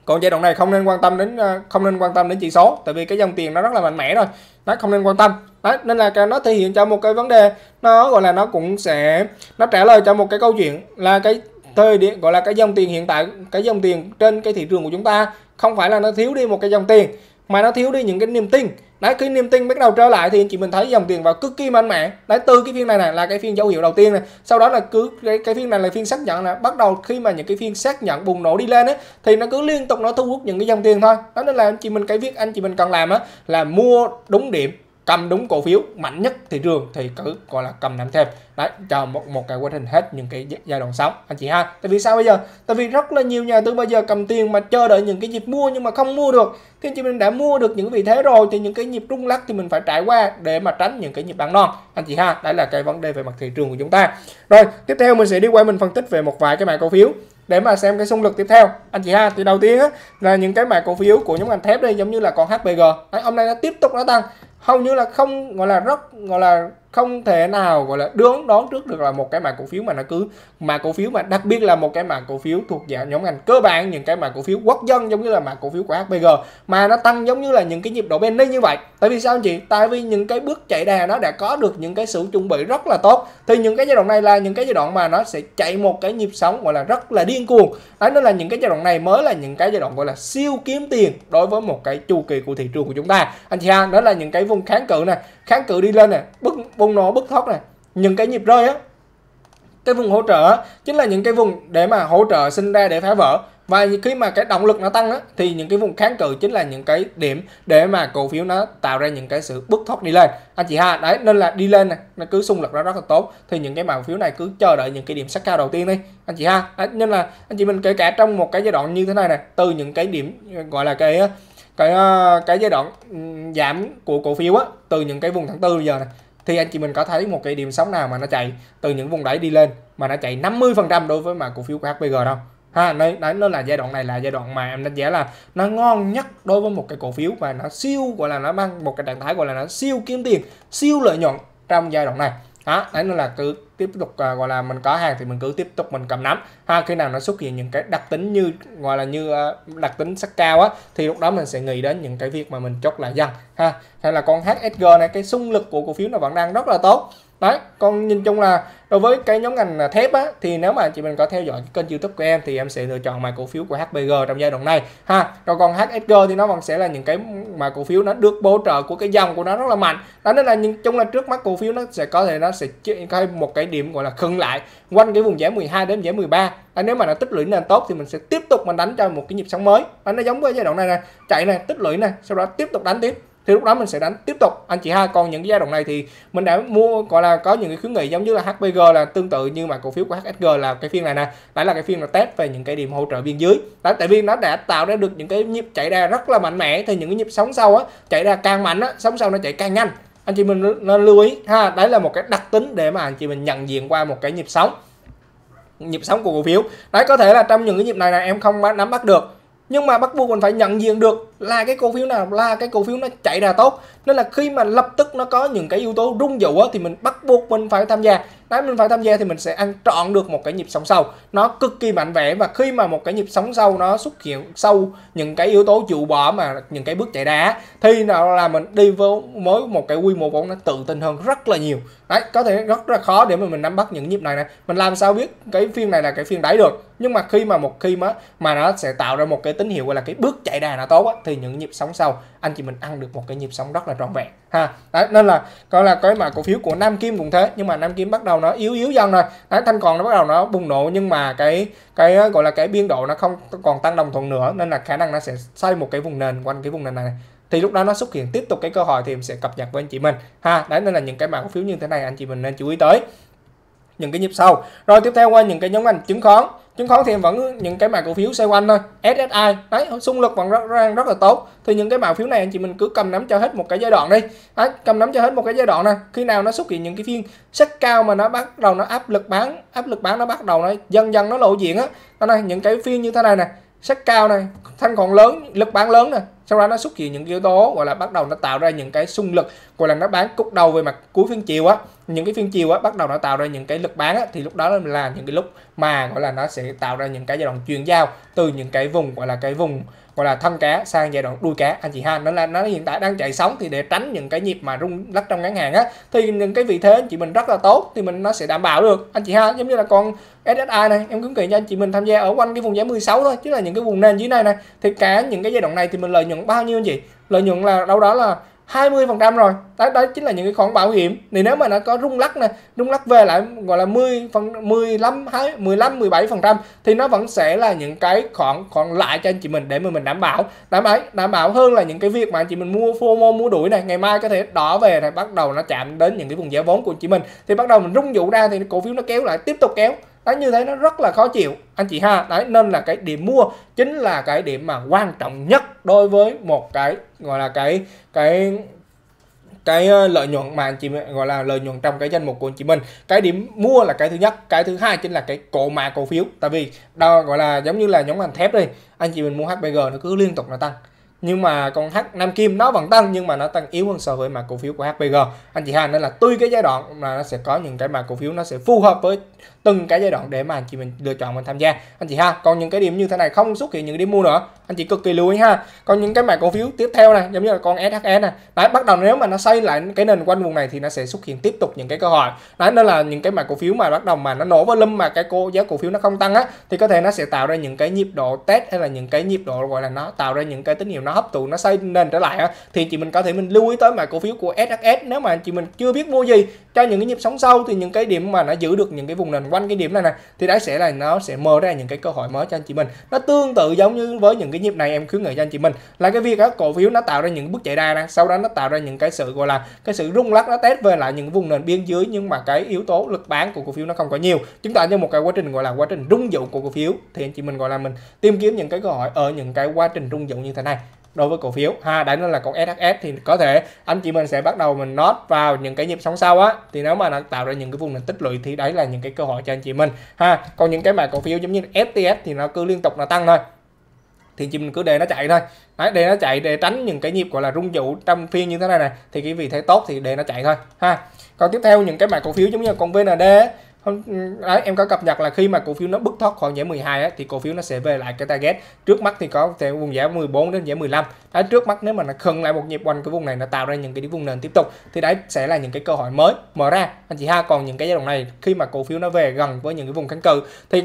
còn giai đoạn này không nên quan tâm đến ờ, không nên quan tâm đến chỉ số tại vì cái dòng tiền nó rất là mạnh mẽ rồi nó không nên quan tâm Đấy, nên là nó thể hiện cho một cái vấn đề nó gọi là nó cũng sẽ nó trả lời cho một cái câu chuyện là cái thời điểm gọi là cái dòng tiền hiện tại cái dòng tiền trên cái thị trường của chúng ta không phải là nó thiếu đi một cái dòng tiền mà nó thiếu đi những cái niềm tin Đấy khi niềm tin bắt đầu trở lại thì anh chị mình thấy dòng tiền vào cực kỳ mạnh mẽ. Đấy từ cái phiên này này là cái phiên dấu hiệu đầu tiên này. Sau đó là cứ cái, cái phiên này là phiên xác nhận là bắt đầu khi mà những cái phiên xác nhận bùng nổ đi lên ấy thì nó cứ liên tục nó thu hút những cái dòng tiền thôi. Đó nên là anh chị mình cái việc anh chị mình cần làm á là mua đúng điểm cầm đúng cổ phiếu mạnh nhất thị trường thì cứ gọi là cầm nắm thêm đấy chờ một một cái quá trình hết những cái giai đoạn sóng anh chị ha tại vì sao bây giờ tại vì rất là nhiều nhà tư bây giờ cầm tiền mà chờ đợi những cái dịp mua nhưng mà không mua được khi chị mình đã mua được những vị thế rồi thì những cái nhịp rung lắc thì mình phải trải qua để mà tránh những cái nhịp bán non anh chị ha đấy là cái vấn đề về mặt thị trường của chúng ta rồi tiếp theo mình sẽ đi qua mình phân tích về một vài cái mã cổ phiếu để mà xem cái xung lực tiếp theo anh chị ha thì đầu tiên á, là những cái mã cổ phiếu của nhóm ngành thép đây giống như là con HPG đấy, hôm nay nó tiếp tục nó tăng hầu như là không gọi là rất gọi là không thể nào gọi là đón đón trước được là một cái mảng cổ phiếu mà nó cứ mà cổ phiếu mà đặc biệt là một cái mảng cổ phiếu thuộc dạng nhóm ngành cơ bản những cái mảng cổ phiếu quốc dân giống như là mảng cổ phiếu của HPG mà nó tăng giống như là những cái nhịp độ penny như vậy tại vì sao anh chị tại vì những cái bước chạy đà nó đã có được những cái sự chuẩn bị rất là tốt thì những cái giai đoạn này là những cái giai đoạn mà nó sẽ chạy một cái nhịp sóng gọi là rất là điên cuồng đó nên là những cái giai đoạn này mới là những cái giai đoạn gọi là siêu kiếm tiền đối với một cái chu kỳ của thị trường của chúng ta anh chị ha đó là những cái vùng kháng cự này kháng cự đi lên nè bức bung nó bứt thốc này những cái nhịp rơi á cái vùng hỗ trợ chính là những cái vùng để mà hỗ trợ sinh ra để phá vỡ và khi mà cái động lực nó tăng á, thì những cái vùng kháng cự chính là những cái điểm để mà cổ phiếu nó tạo ra những cái sự bứt thoát đi lên anh à, chị ha đấy nên là đi lên này nó cứ xung lực đó rất là tốt thì những cái mã phiếu này cứ chờ đợi những cái điểm sắc cao đầu tiên đi anh à, chị ha đấy, nên là anh chị mình kể cả trong một cái giai đoạn như thế này này từ những cái điểm gọi là cái cái cái giai đoạn ừ, giảm của cổ phiếu á từ những cái vùng tháng tư bây giờ này thì anh chị mình có thấy một cái điểm sóng nào mà nó chạy từ những vùng đáy đi lên mà nó chạy 50% đối với mà cổ phiếu của HPG đâu ha đấy, đấy nó là giai đoạn này là giai đoạn mà em đánh giá là nó ngon nhất đối với một cái cổ phiếu và nó siêu gọi là nó mang một cái trạng thái gọi là nó siêu kiếm tiền siêu lợi nhuận trong giai đoạn này đó đấy là cứ tiếp tục uh, gọi là mình có hàng thì mình cứ tiếp tục mình cầm nắm ha khi nào nó xuất hiện những cái đặc tính như gọi là như uh, đặc tính sắc cao á thì lúc đó mình sẽ nghĩ đến những cái việc mà mình chốt lại dần ha hay là con HSG này cái xung lực của cổ phiếu nó vẫn đang rất là tốt đấy con nhìn chung là đối với cái nhóm ngành à, thép á thì nếu mà chị mình có theo dõi kênh youtube của em thì em sẽ lựa chọn mã cổ phiếu của HPG trong giai đoạn này ha rồi còn HSG thì nó vẫn sẽ là những cái mà cổ phiếu nó được bổ trợ của cái dòng của nó rất là mạnh đó nên là nhìn chung là trước mắt cổ phiếu nó sẽ có thể nó sẽ có một cái điểm gọi là khưng lại quanh cái vùng giá 12 đến giá 13 à, nếu mà nó tích lũy nền tốt thì mình sẽ tiếp tục mình đánh cho một cái nhịp sóng mới à, nó giống với giai đoạn này nè chạy này tích lũy này sau đó tiếp tục đánh tiếp thì lúc đó mình sẽ đánh tiếp tục anh chị ha còn những cái giai đoạn này thì mình đã mua gọi là có những cái khuyến nghị giống như là HPG là tương tự như mà cổ phiếu của HSG là cái phiên này nè đấy là cái phiên là test về những cái điểm hỗ trợ biên dưới đó tại vì nó đã tạo ra được những cái nhịp chạy ra rất là mạnh mẽ thì những cái nhịp sóng sau á chạy ra càng mạnh á sóng sau nó chạy càng nhanh anh chị mình nên lưu ý ha đấy là một cái đặc tính để mà anh chị mình nhận diện qua một cái nhịp sóng nhịp sóng của cổ phiếu đấy có thể là trong những cái nhịp này là em không nắm bắt được nhưng mà bắt buộc mình phải nhận diện được là cái cổ phiếu nào là cái cổ phiếu nó chạy đà tốt nên là khi mà lập tức nó có những cái yếu tố rung dụ á, thì mình bắt buộc mình phải tham gia đấy mình phải tham gia thì mình sẽ ăn trọn được một cái nhịp sóng sâu nó cực kỳ mạnh mẽ và khi mà một cái nhịp sóng sâu nó xuất hiện sâu những cái yếu tố trụ bỏ mà những cái bước chạy đá thì nào là mình đi với mới một cái quy mô vốn nó tự tin hơn rất là nhiều đấy có thể rất là khó để mà mình nắm bắt những nhịp này này mình làm sao biết cái phiên này là cái phiên đáy được nhưng mà khi mà một khi mà mà nó sẽ tạo ra một cái tín hiệu gọi là cái bước chạy đà nó tốt á, thì những nhịp sóng sâu anh chị mình ăn được một cái nhịp sống rất là trọn vẹn ha đấy, nên là coi là cái mà cổ phiếu của Nam Kim cũng thế nhưng mà Nam Kim bắt đầu nó yếu yếu dần rồi đấy, thanh còn nó bắt đầu nó bùng nổ nhưng mà cái cái gọi là cái biên độ nó không còn tăng đồng thuận nữa nên là khả năng nó sẽ xây một cái vùng nền quanh cái vùng nền này thì lúc đó nó xuất hiện tiếp tục cái cơ hội thì em sẽ cập nhật với anh chị mình ha đấy nên là những cái mã cổ phiếu như thế này anh chị mình nên chú ý tới những cái nhịp sau rồi tiếp theo qua những cái nhóm ngành chứng khoán chứng khoán thì vẫn những cái mã cổ phiếu xoay quanh thôi SSI đấy xung lực vẫn rất, rất, rất là tốt thì những cái mã phiếu này anh chị mình cứ cầm nắm cho hết một cái giai đoạn đi đấy, cầm nắm cho hết một cái giai đoạn này khi nào nó xuất hiện những cái phiên sắc cao mà nó bắt đầu nó áp lực bán áp lực bán nó bắt đầu nó dần dần nó lộ diện á này những cái phiên như thế này nè sắc cao này thanh còn lớn lực bán lớn nè sau đó nó xuất hiện những yếu tố gọi là bắt đầu nó tạo ra những cái xung lực gọi là nó bán cúc đầu về mặt cuối phiên chiều á những cái phiên chiều á bắt đầu nó tạo ra những cái lực bán á thì lúc đó là những cái lúc mà gọi là nó sẽ tạo ra những cái giai đoạn chuyển giao từ những cái vùng gọi là cái vùng gọi là thân cá sang giai đoạn đuôi cá anh chị ha nên là nó hiện tại đang chạy sóng thì để tránh những cái nhịp mà rung lắc trong ngắn hàng á thì những cái vị thế anh chị mình rất là tốt thì mình nó sẽ đảm bảo được anh chị ha giống như là con SSI này em khuyến nghị cho anh chị mình tham gia ở quanh cái vùng giá 16 thôi chứ là những cái vùng nền dưới này này thì cả những cái giai đoạn này thì mình lợi nhuận bao nhiêu anh chị lợi nhuận là đâu đó là 20% rồi đó, đó chính là những cái khoản bảo hiểm thì nếu mà nó có rung lắc nè rung lắc về lại gọi là 10 phần 15 20, 15 17 phần trăm thì nó vẫn sẽ là những cái khoản còn lại cho anh chị mình để mà mình đảm bảo đảm bảo đảm bảo hơn là những cái việc mà anh chị mình mua FOMO mua đuổi này ngày mai có thể đỏ về này bắt đầu nó chạm đến những cái vùng giá vốn của chị mình thì bắt đầu mình rung dụ ra thì cổ phiếu nó kéo lại tiếp tục kéo đấy như thế nó rất là khó chịu anh chị ha đấy nên là cái điểm mua chính là cái điểm mà quan trọng nhất đối với một cái gọi là cái cái cái ờ, lợi nhuận mà anh chị gọi là lợi nhuận trong cái danh mục của anh chị mình cái điểm mua là cái thứ nhất cái thứ hai chính là cái cổ mã cổ phiếu tại vì đó gọi là giống như là nhóm ngành thép đi anh chị mình mua HBG nó cứ liên tục nó tăng nhưng mà con H Nam Kim nó vẫn tăng nhưng mà nó tăng yếu hơn so với mã cổ phiếu của HPG anh chị ha nên là tuy cái giai đoạn mà nó sẽ có những cái mã cổ phiếu nó sẽ phù hợp với từng cái giai đoạn để mà anh chị mình lựa chọn mình tham gia anh chị ha còn những cái điểm như thế này không xuất hiện những điểm mua nữa anh chị cực kỳ lưu ý ha còn những cái mã cổ phiếu tiếp theo này giống như là con SHS e này đấy bắt đầu nếu mà nó xây lại cái nền quanh vùng này thì nó sẽ xuất hiện tiếp tục những cái cơ hội đấy nên là những cái mã cổ phiếu mà bắt đầu mà nó nổ lâm mà cái cô giá cổ phiếu nó không tăng á thì có thể nó sẽ tạo ra những cái nhịp độ test hay là những cái nhịp độ gọi là nó tạo ra những cái tín hiệu nó hấp thụ nó xây nền trở lại thì chị mình có thể mình lưu ý tới mà cổ phiếu của SHS nếu mà chị mình chưa biết mua gì cho những cái nhịp sóng sâu thì những cái điểm mà nó giữ được những cái vùng nền quanh cái điểm này này thì đấy sẽ là nó sẽ mở ra những cái cơ hội mới cho anh chị mình nó tương tự giống như với những cái nhịp này em khuyến nghị cho anh chị mình là cái việc các cổ phiếu nó tạo ra những bước chạy đà này sau đó nó tạo ra những cái sự gọi là cái sự rung lắc nó test về lại những vùng nền biên dưới nhưng mà cái yếu tố lực bán của cổ phiếu nó không có nhiều chúng ta như một cái quá trình gọi là quá trình rung dụ của cổ phiếu thì anh chị mình gọi là mình tìm kiếm những cái cơ hội ở những cái quá trình rung dụ như thế này đối với cổ phiếu ha đấy nó là con SHS thì có thể anh chị mình sẽ bắt đầu mình nốt vào những cái nhịp sóng sau á thì nếu mà nó tạo ra những cái vùng nền tích lũy thì đấy là những cái cơ hội cho anh chị mình ha còn những cái mã cổ phiếu giống như STS thì nó cứ liên tục nó tăng thôi thì chị mình cứ để nó chạy thôi đấy để nó chạy để tránh những cái nhịp gọi là rung dụ trong phiên như thế này này thì cái vị thế tốt thì để nó chạy thôi ha còn tiếp theo những cái mã cổ phiếu giống như con VND đấy, em có cập nhật là khi mà cổ phiếu nó bứt thoát khỏi nhảy 12 á, thì cổ phiếu nó sẽ về lại cái target trước mắt thì có thể vùng giá 14 đến nhảy 15 đấy trước mắt nếu mà nó khẩn lại một nhịp quanh cái vùng này nó tạo ra những cái vùng nền tiếp tục thì đấy sẽ là những cái cơ hội mới mở ra anh chị ha còn những cái giai đoạn này khi mà cổ phiếu nó về gần với những cái vùng kháng cự thì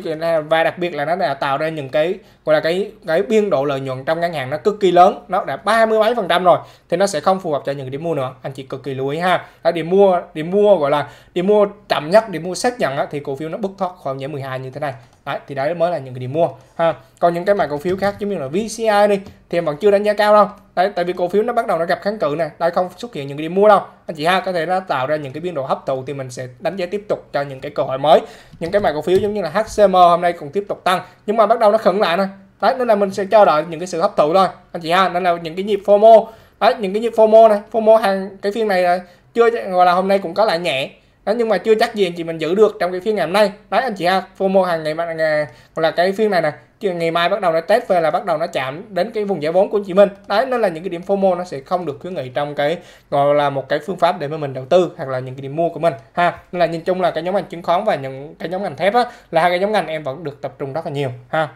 và đặc biệt là nó đã tạo ra những cái gọi là cái cái biên độ lợi nhuận trong ngân hàng nó cực kỳ lớn nó đã ba mươi mấy phần trăm rồi thì nó sẽ không phù hợp cho những cái điểm mua nữa anh chị cực kỳ lưu ý ha đó, điểm mua điểm mua gọi là điểm mua chậm nhất điểm mua xác nhận gần á, thì cổ phiếu nó bứt thoát khoảng nhảy 12 như thế này đấy, thì đấy mới là những cái điểm mua ha còn những cái mã cổ phiếu khác giống như là VCI đi thì em vẫn chưa đánh giá cao đâu đấy tại vì cổ phiếu nó bắt đầu nó gặp kháng cự này đây không xuất hiện những cái điểm mua đâu anh chị ha có thể nó tạo ra những cái biên độ hấp thụ thì mình sẽ đánh giá tiếp tục cho những cái cơ hội mới những cái mã cổ phiếu giống như là HCM hôm nay cũng tiếp tục tăng nhưng mà bắt đầu nó khẩn lại nè, đấy nên là mình sẽ chờ đợi những cái sự hấp thụ thôi anh chị ha nên là những cái nhịp FOMO đấy, những cái nhịp FOMO này FOMO hàng cái phiên này là chưa gọi là hôm nay cũng có lại nhẹ đó, nhưng mà chưa chắc gì anh chị mình giữ được trong cái phiên ngày hôm nay đấy anh chị ha FOMO hàng ngày mà ngày, là cái phiên này nè ngày mai bắt đầu nó test về là bắt đầu nó chạm đến cái vùng giải vốn của anh chị mình đấy nó là những cái điểm FOMO nó sẽ không được khuyến nghị trong cái gọi là một cái phương pháp để mà mình đầu tư hoặc là những cái điểm mua của mình ha nên là nhìn chung là cái nhóm ngành chứng khoán và những cái nhóm ngành thép á, là hai cái nhóm ngành em vẫn được tập trung rất là nhiều ha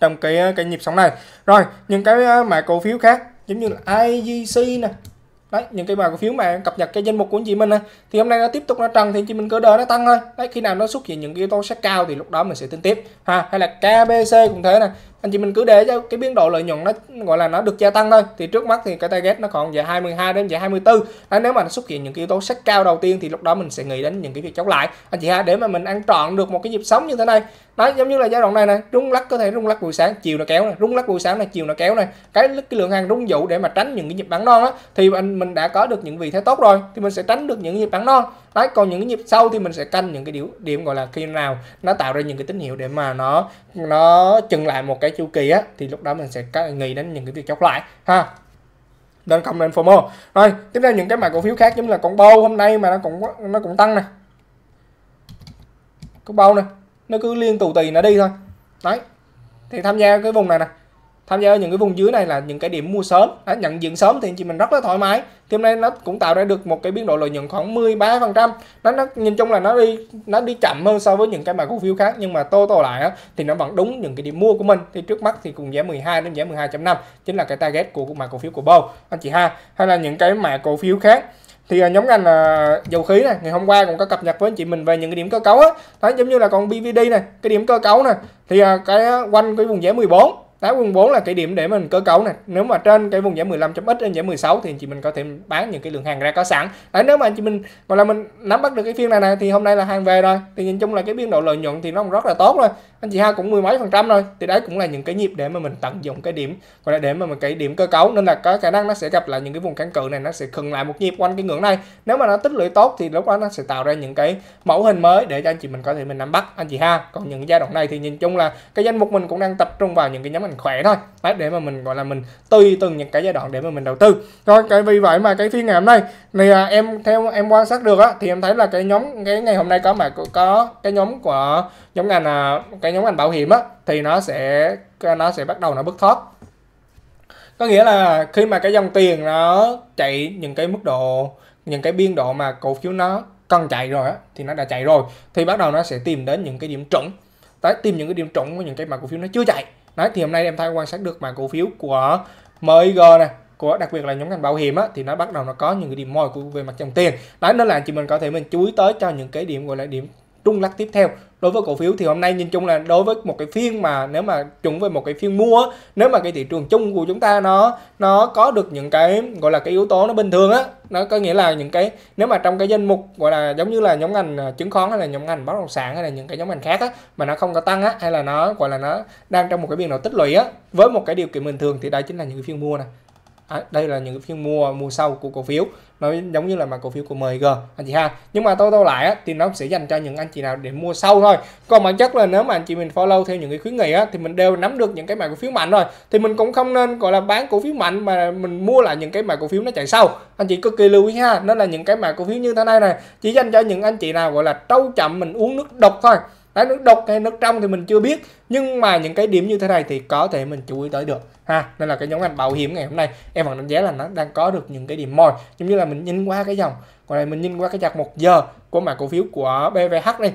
trong cái cái nhịp sóng này rồi những cái à, mã cổ phiếu khác giống như là IGC nè đấy những cái bài cổ phiếu mà cập nhật cái danh mục của anh chị mình thì hôm nay nó tiếp tục nó trần thì anh chị mình cứ đợi nó tăng thôi đấy khi nào nó xuất hiện những cái yếu tố sắc cao thì lúc đó mình sẽ tính tiếp ha hay là KBC cũng thế này anh chị mình cứ để cho cái biến độ lợi nhuận nó gọi là nó được gia tăng thôi thì trước mắt thì cái target nó còn về 22 đến về 24 đó, nếu mà nó xuất hiện những cái yếu tố sắc cao đầu tiên thì lúc đó mình sẽ nghĩ đến những cái việc chống lại anh chị ha để mà mình ăn trọn được một cái nhịp sống như thế này nó giống như là giai đoạn này này rung lắc có thể rung lắc buổi sáng chiều nó kéo này rung lắc buổi sáng này chiều nó kéo này cái, cái lượng hàng rung dụ để mà tránh những cái nhịp bán non á thì anh mình đã có được những vị thế tốt rồi thì mình sẽ tránh được những nhịp bán non đấy còn những cái nhịp sau thì mình sẽ canh những cái điểm điểm gọi là khi nào nó tạo ra những cái tín hiệu để mà nó nó chừng lại một cái chu kỳ á thì lúc đó mình sẽ nghĩ đến những cái việc chốt lại ha nên không nên FOMO rồi tiếp theo những cái mã cổ phiếu khác giống như là con bâu hôm nay mà nó cũng nó cũng tăng nè con bâu nè nó cứ liên tù tì nó đi thôi đấy thì tham gia cái vùng này nè tham gia ở những cái vùng dưới này là những cái điểm mua sớm đã nhận diện sớm thì anh chị mình rất là thoải mái thì hôm nay nó cũng tạo ra được một cái biến độ lợi nhuận khoảng 13 phần trăm nó, nó nhìn chung là nó đi nó đi chậm hơn so với những cái mã cổ phiếu khác nhưng mà tô tô lại á, thì nó vẫn đúng những cái điểm mua của mình thì trước mắt thì cùng giá 12 đến giá 12.5 chính là cái target của mã cổ phiếu của Bow anh chị ha hay là những cái mã cổ phiếu khác thì à, nhóm ngành là dầu khí này ngày hôm qua cũng có cập nhật với anh chị mình về những cái điểm cơ cấu á giống như là còn BVD này cái điểm cơ cấu này thì à, cái à, quanh cái vùng giá 14 đá quân 4 là cái điểm để mình cơ cấu này nếu mà trên cái vùng giá 15.x đến giá 16 thì anh chị mình có thể bán những cái lượng hàng ra có sẵn đấy nếu mà anh chị mình gọi là mình nắm bắt được cái phiên này này thì hôm nay là hàng về rồi thì nhìn chung là cái biên độ lợi nhuận thì nó cũng rất là tốt rồi anh chị ha cũng mười mấy phần trăm thôi thì đấy cũng là những cái nhịp để mà mình tận dụng cái điểm gọi là để mà mình cái điểm cơ cấu nên là có khả năng nó sẽ gặp lại những cái vùng kháng cự này nó sẽ khừng lại một nhịp quanh cái ngưỡng này nếu mà nó tích lũy tốt thì lúc đó nó sẽ tạo ra những cái mẫu hình mới để cho anh chị mình có thể mình nắm bắt anh chị ha còn những giai đoạn này thì nhìn chung là cái danh mục mình cũng đang tập trung vào những cái nhóm ngành khỏe thôi đấy để mà mình gọi là mình tùy từng những cái giai đoạn để mà mình đầu tư rồi cái vì vậy mà cái phiên ngày hôm nay thì à, em theo em quan sát được á thì em thấy là cái nhóm cái ngày hôm nay có mà có cái nhóm của nhóm ngành à, cái cái nhóm ngành bảo hiểm á thì nó sẽ nó sẽ bắt đầu nó bứt thoát có nghĩa là khi mà cái dòng tiền nó chạy những cái mức độ những cái biên độ mà cổ phiếu nó cần chạy rồi á thì nó đã chạy rồi thì bắt đầu nó sẽ tìm đến những cái điểm chuẩn tới tìm những cái điểm chuẩn của những cái mà cổ phiếu nó chưa chạy đấy thì hôm nay em thay quan sát được mà cổ phiếu của MIG nè của đặc biệt là nhóm ngành bảo hiểm á, thì nó bắt đầu nó có những cái điểm mồi của về mặt dòng tiền đấy nên là chị mình có thể mình chú ý tới cho những cái điểm gọi là điểm trung lắc tiếp theo đối với cổ phiếu thì hôm nay nhìn chung là đối với một cái phiên mà nếu mà chúng về một cái phiên mua nếu mà cái thị trường chung của chúng ta nó nó có được những cái gọi là cái yếu tố nó bình thường á nó có nghĩa là những cái nếu mà trong cái danh mục gọi là giống như là nhóm ngành à, chứng khoán hay là nhóm ngành bất động sản hay là những cái nhóm ngành khác á mà nó không có tăng á hay là nó gọi là nó đang trong một cái biên độ tích lũy á với một cái điều kiện bình thường thì đây chính là những phiên mua nè à, đây là những cái phiên mua mua sau của cổ phiếu nó giống như là mà cổ phiếu của MG anh chị ha nhưng mà tôi tôi lại á, thì nó sẽ dành cho những anh chị nào để mua sau thôi còn bản chất là nếu mà anh chị mình follow theo những cái khuyến nghị á, thì mình đều nắm được những cái mã cổ phiếu mạnh rồi thì mình cũng không nên gọi là bán cổ phiếu mạnh mà mình mua lại những cái mã cổ phiếu nó chạy sâu anh chị cực kỳ lưu ý ha nên là những cái mã cổ phiếu như thế này này chỉ dành cho những anh chị nào gọi là trâu chậm mình uống nước độc thôi đấy nước đục hay nước trong thì mình chưa biết nhưng mà những cái điểm như thế này thì có thể mình chú ý tới được ha nên là cái nhóm ngành bảo hiểm ngày hôm nay em vẫn đánh giá là nó đang có được những cái điểm mồi giống như là mình nhìn qua cái dòng còn này mình nhìn qua cái chặt một giờ của mã cổ phiếu của BVH đây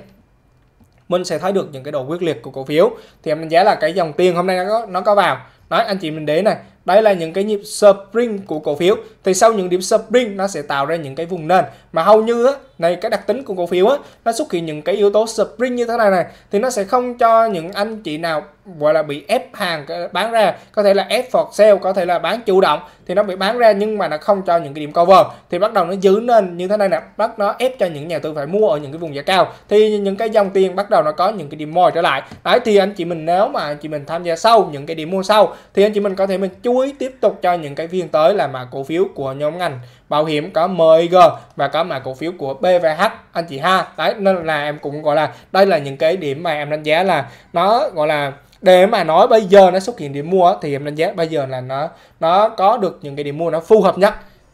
mình sẽ thấy được những cái độ quyết liệt của cổ phiếu thì em đánh giá là cái dòng tiền hôm nay nó có nó có vào nói anh chị mình để này đây là những cái nhịp spring của cổ phiếu thì sau những điểm spring nó sẽ tạo ra những cái vùng nền mà hầu như á, này cái đặc tính của cổ phiếu á nó xuất hiện những cái yếu tố spring như thế này này thì nó sẽ không cho những anh chị nào gọi là bị ép hàng bán ra có thể là ép for sale có thể là bán chủ động thì nó bị bán ra nhưng mà nó không cho những cái điểm cover thì bắt đầu nó giữ nên như thế này nè bắt nó ép cho những nhà tư phải mua ở những cái vùng giá cao thì những cái dòng tiền bắt đầu nó có những cái điểm mồi trở lại đấy thì anh chị mình nếu mà anh chị mình tham gia sâu những cái điểm mua sau thì anh chị mình có thể mình chú ý tiếp tục cho những cái phiên tới là mà cổ phiếu của nhóm ngành bảo hiểm có MIG và có mà cổ phiếu của B và H anh chị ha đấy nên là em cũng gọi là đây là những cái điểm mà em đánh giá là nó gọi là để mà nói bây giờ nó xuất hiện điểm mua thì em đánh giá bây giờ là nó nó có được những cái điểm mua nó phù hợp nhất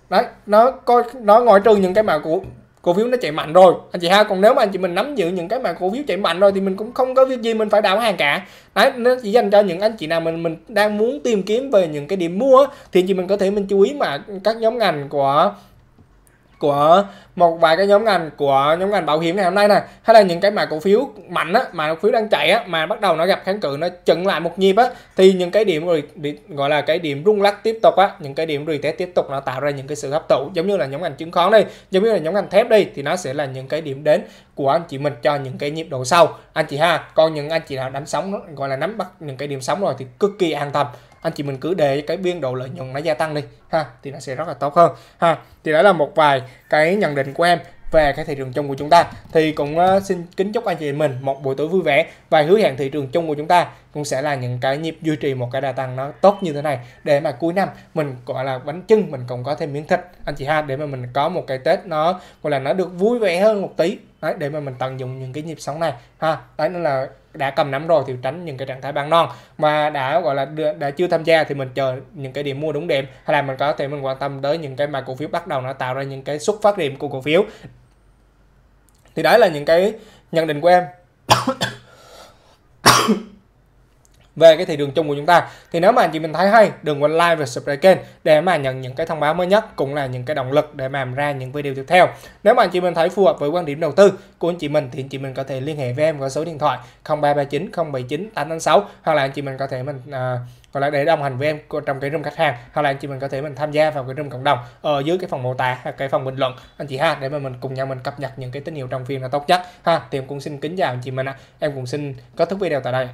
đấy nó có nó ngoại trừ những cái mà của cổ phiếu nó chạy mạnh rồi anh chị ha còn nếu mà anh chị mình nắm giữ những cái mà cổ phiếu chạy mạnh rồi thì mình cũng không có việc gì mình phải đảo hàng cả đấy nó chỉ dành cho những anh chị nào mình mình đang muốn tìm kiếm về những cái điểm mua thì chị mình có thể mình chú ý mà các nhóm ngành của của một vài cái nhóm ngành của nhóm ngành bảo hiểm ngày hôm nay này hay là những cái mã cổ phiếu mạnh á mà cổ phiếu đang chạy á mà bắt đầu nó gặp kháng cự nó chững lại một nhịp á thì những cái điểm rồi gọi là cái điểm rung lắc tiếp tục á những cái điểm rồi retest tiếp tục nó tạo ra những cái sự hấp thụ giống như là nhóm ngành chứng khoán đây giống như là nhóm ngành thép đi thì nó sẽ là những cái điểm đến của anh chị mình cho những cái nhịp độ sau anh chị ha còn những anh chị nào đánh sóng gọi là nắm bắt những cái điểm sóng rồi thì cực kỳ an tâm anh chị mình cứ để cái biên độ lợi nhuận nó gia tăng đi ha thì nó sẽ rất là tốt hơn ha thì đó là một vài cái nhận định của em về cái thị trường chung của chúng ta thì cũng ờ, xin kính chúc anh chị mình một buổi tối vui vẻ và hứa hẹn thị trường chung của chúng ta cũng sẽ là những cái nhịp duy trì một cái đà tăng nó tốt như thế này để mà cuối năm mình gọi là bánh trưng mình cũng có thêm miếng thịt anh chị ha để mà mình có một cái tết nó gọi là nó được vui vẻ hơn một tí đấy để mà mình tận dụng những cái nhịp sóng này ha đấy nên là đã cầm nắm rồi thì tránh những cái trạng thái bán non mà đã gọi là đã chưa tham gia thì mình chờ những cái điểm mua đúng điểm hay là mình có thể mình quan tâm tới những cái mà cổ phiếu bắt đầu nó tạo ra những cái xuất phát điểm của cổ phiếu thì đấy là những cái nhận định của em về cái thị trường chung của chúng ta thì nếu mà anh chị mình thấy hay đừng quên like và subscribe kênh để mà nhận những cái thông báo mới nhất cũng là những cái động lực để mà làm ra những video tiếp theo nếu mà anh chị mình thấy phù hợp với quan điểm đầu tư của anh chị mình thì anh chị mình có thể liên hệ với em qua số điện thoại 0339 079 886 hoặc là anh chị mình có thể mình à, gọi là để đồng hành với em trong cái room khách hàng hoặc là anh chị mình có thể mình tham gia vào cái room cộng đồng ở dưới cái phần mô tả hoặc cái phần bình luận anh chị ha để mà mình cùng nhau mình cập nhật những cái tín hiệu trong phiên là tốt nhất ha thì em cũng xin kính chào anh chị mình ạ à. em cũng xin kết thúc video tại đây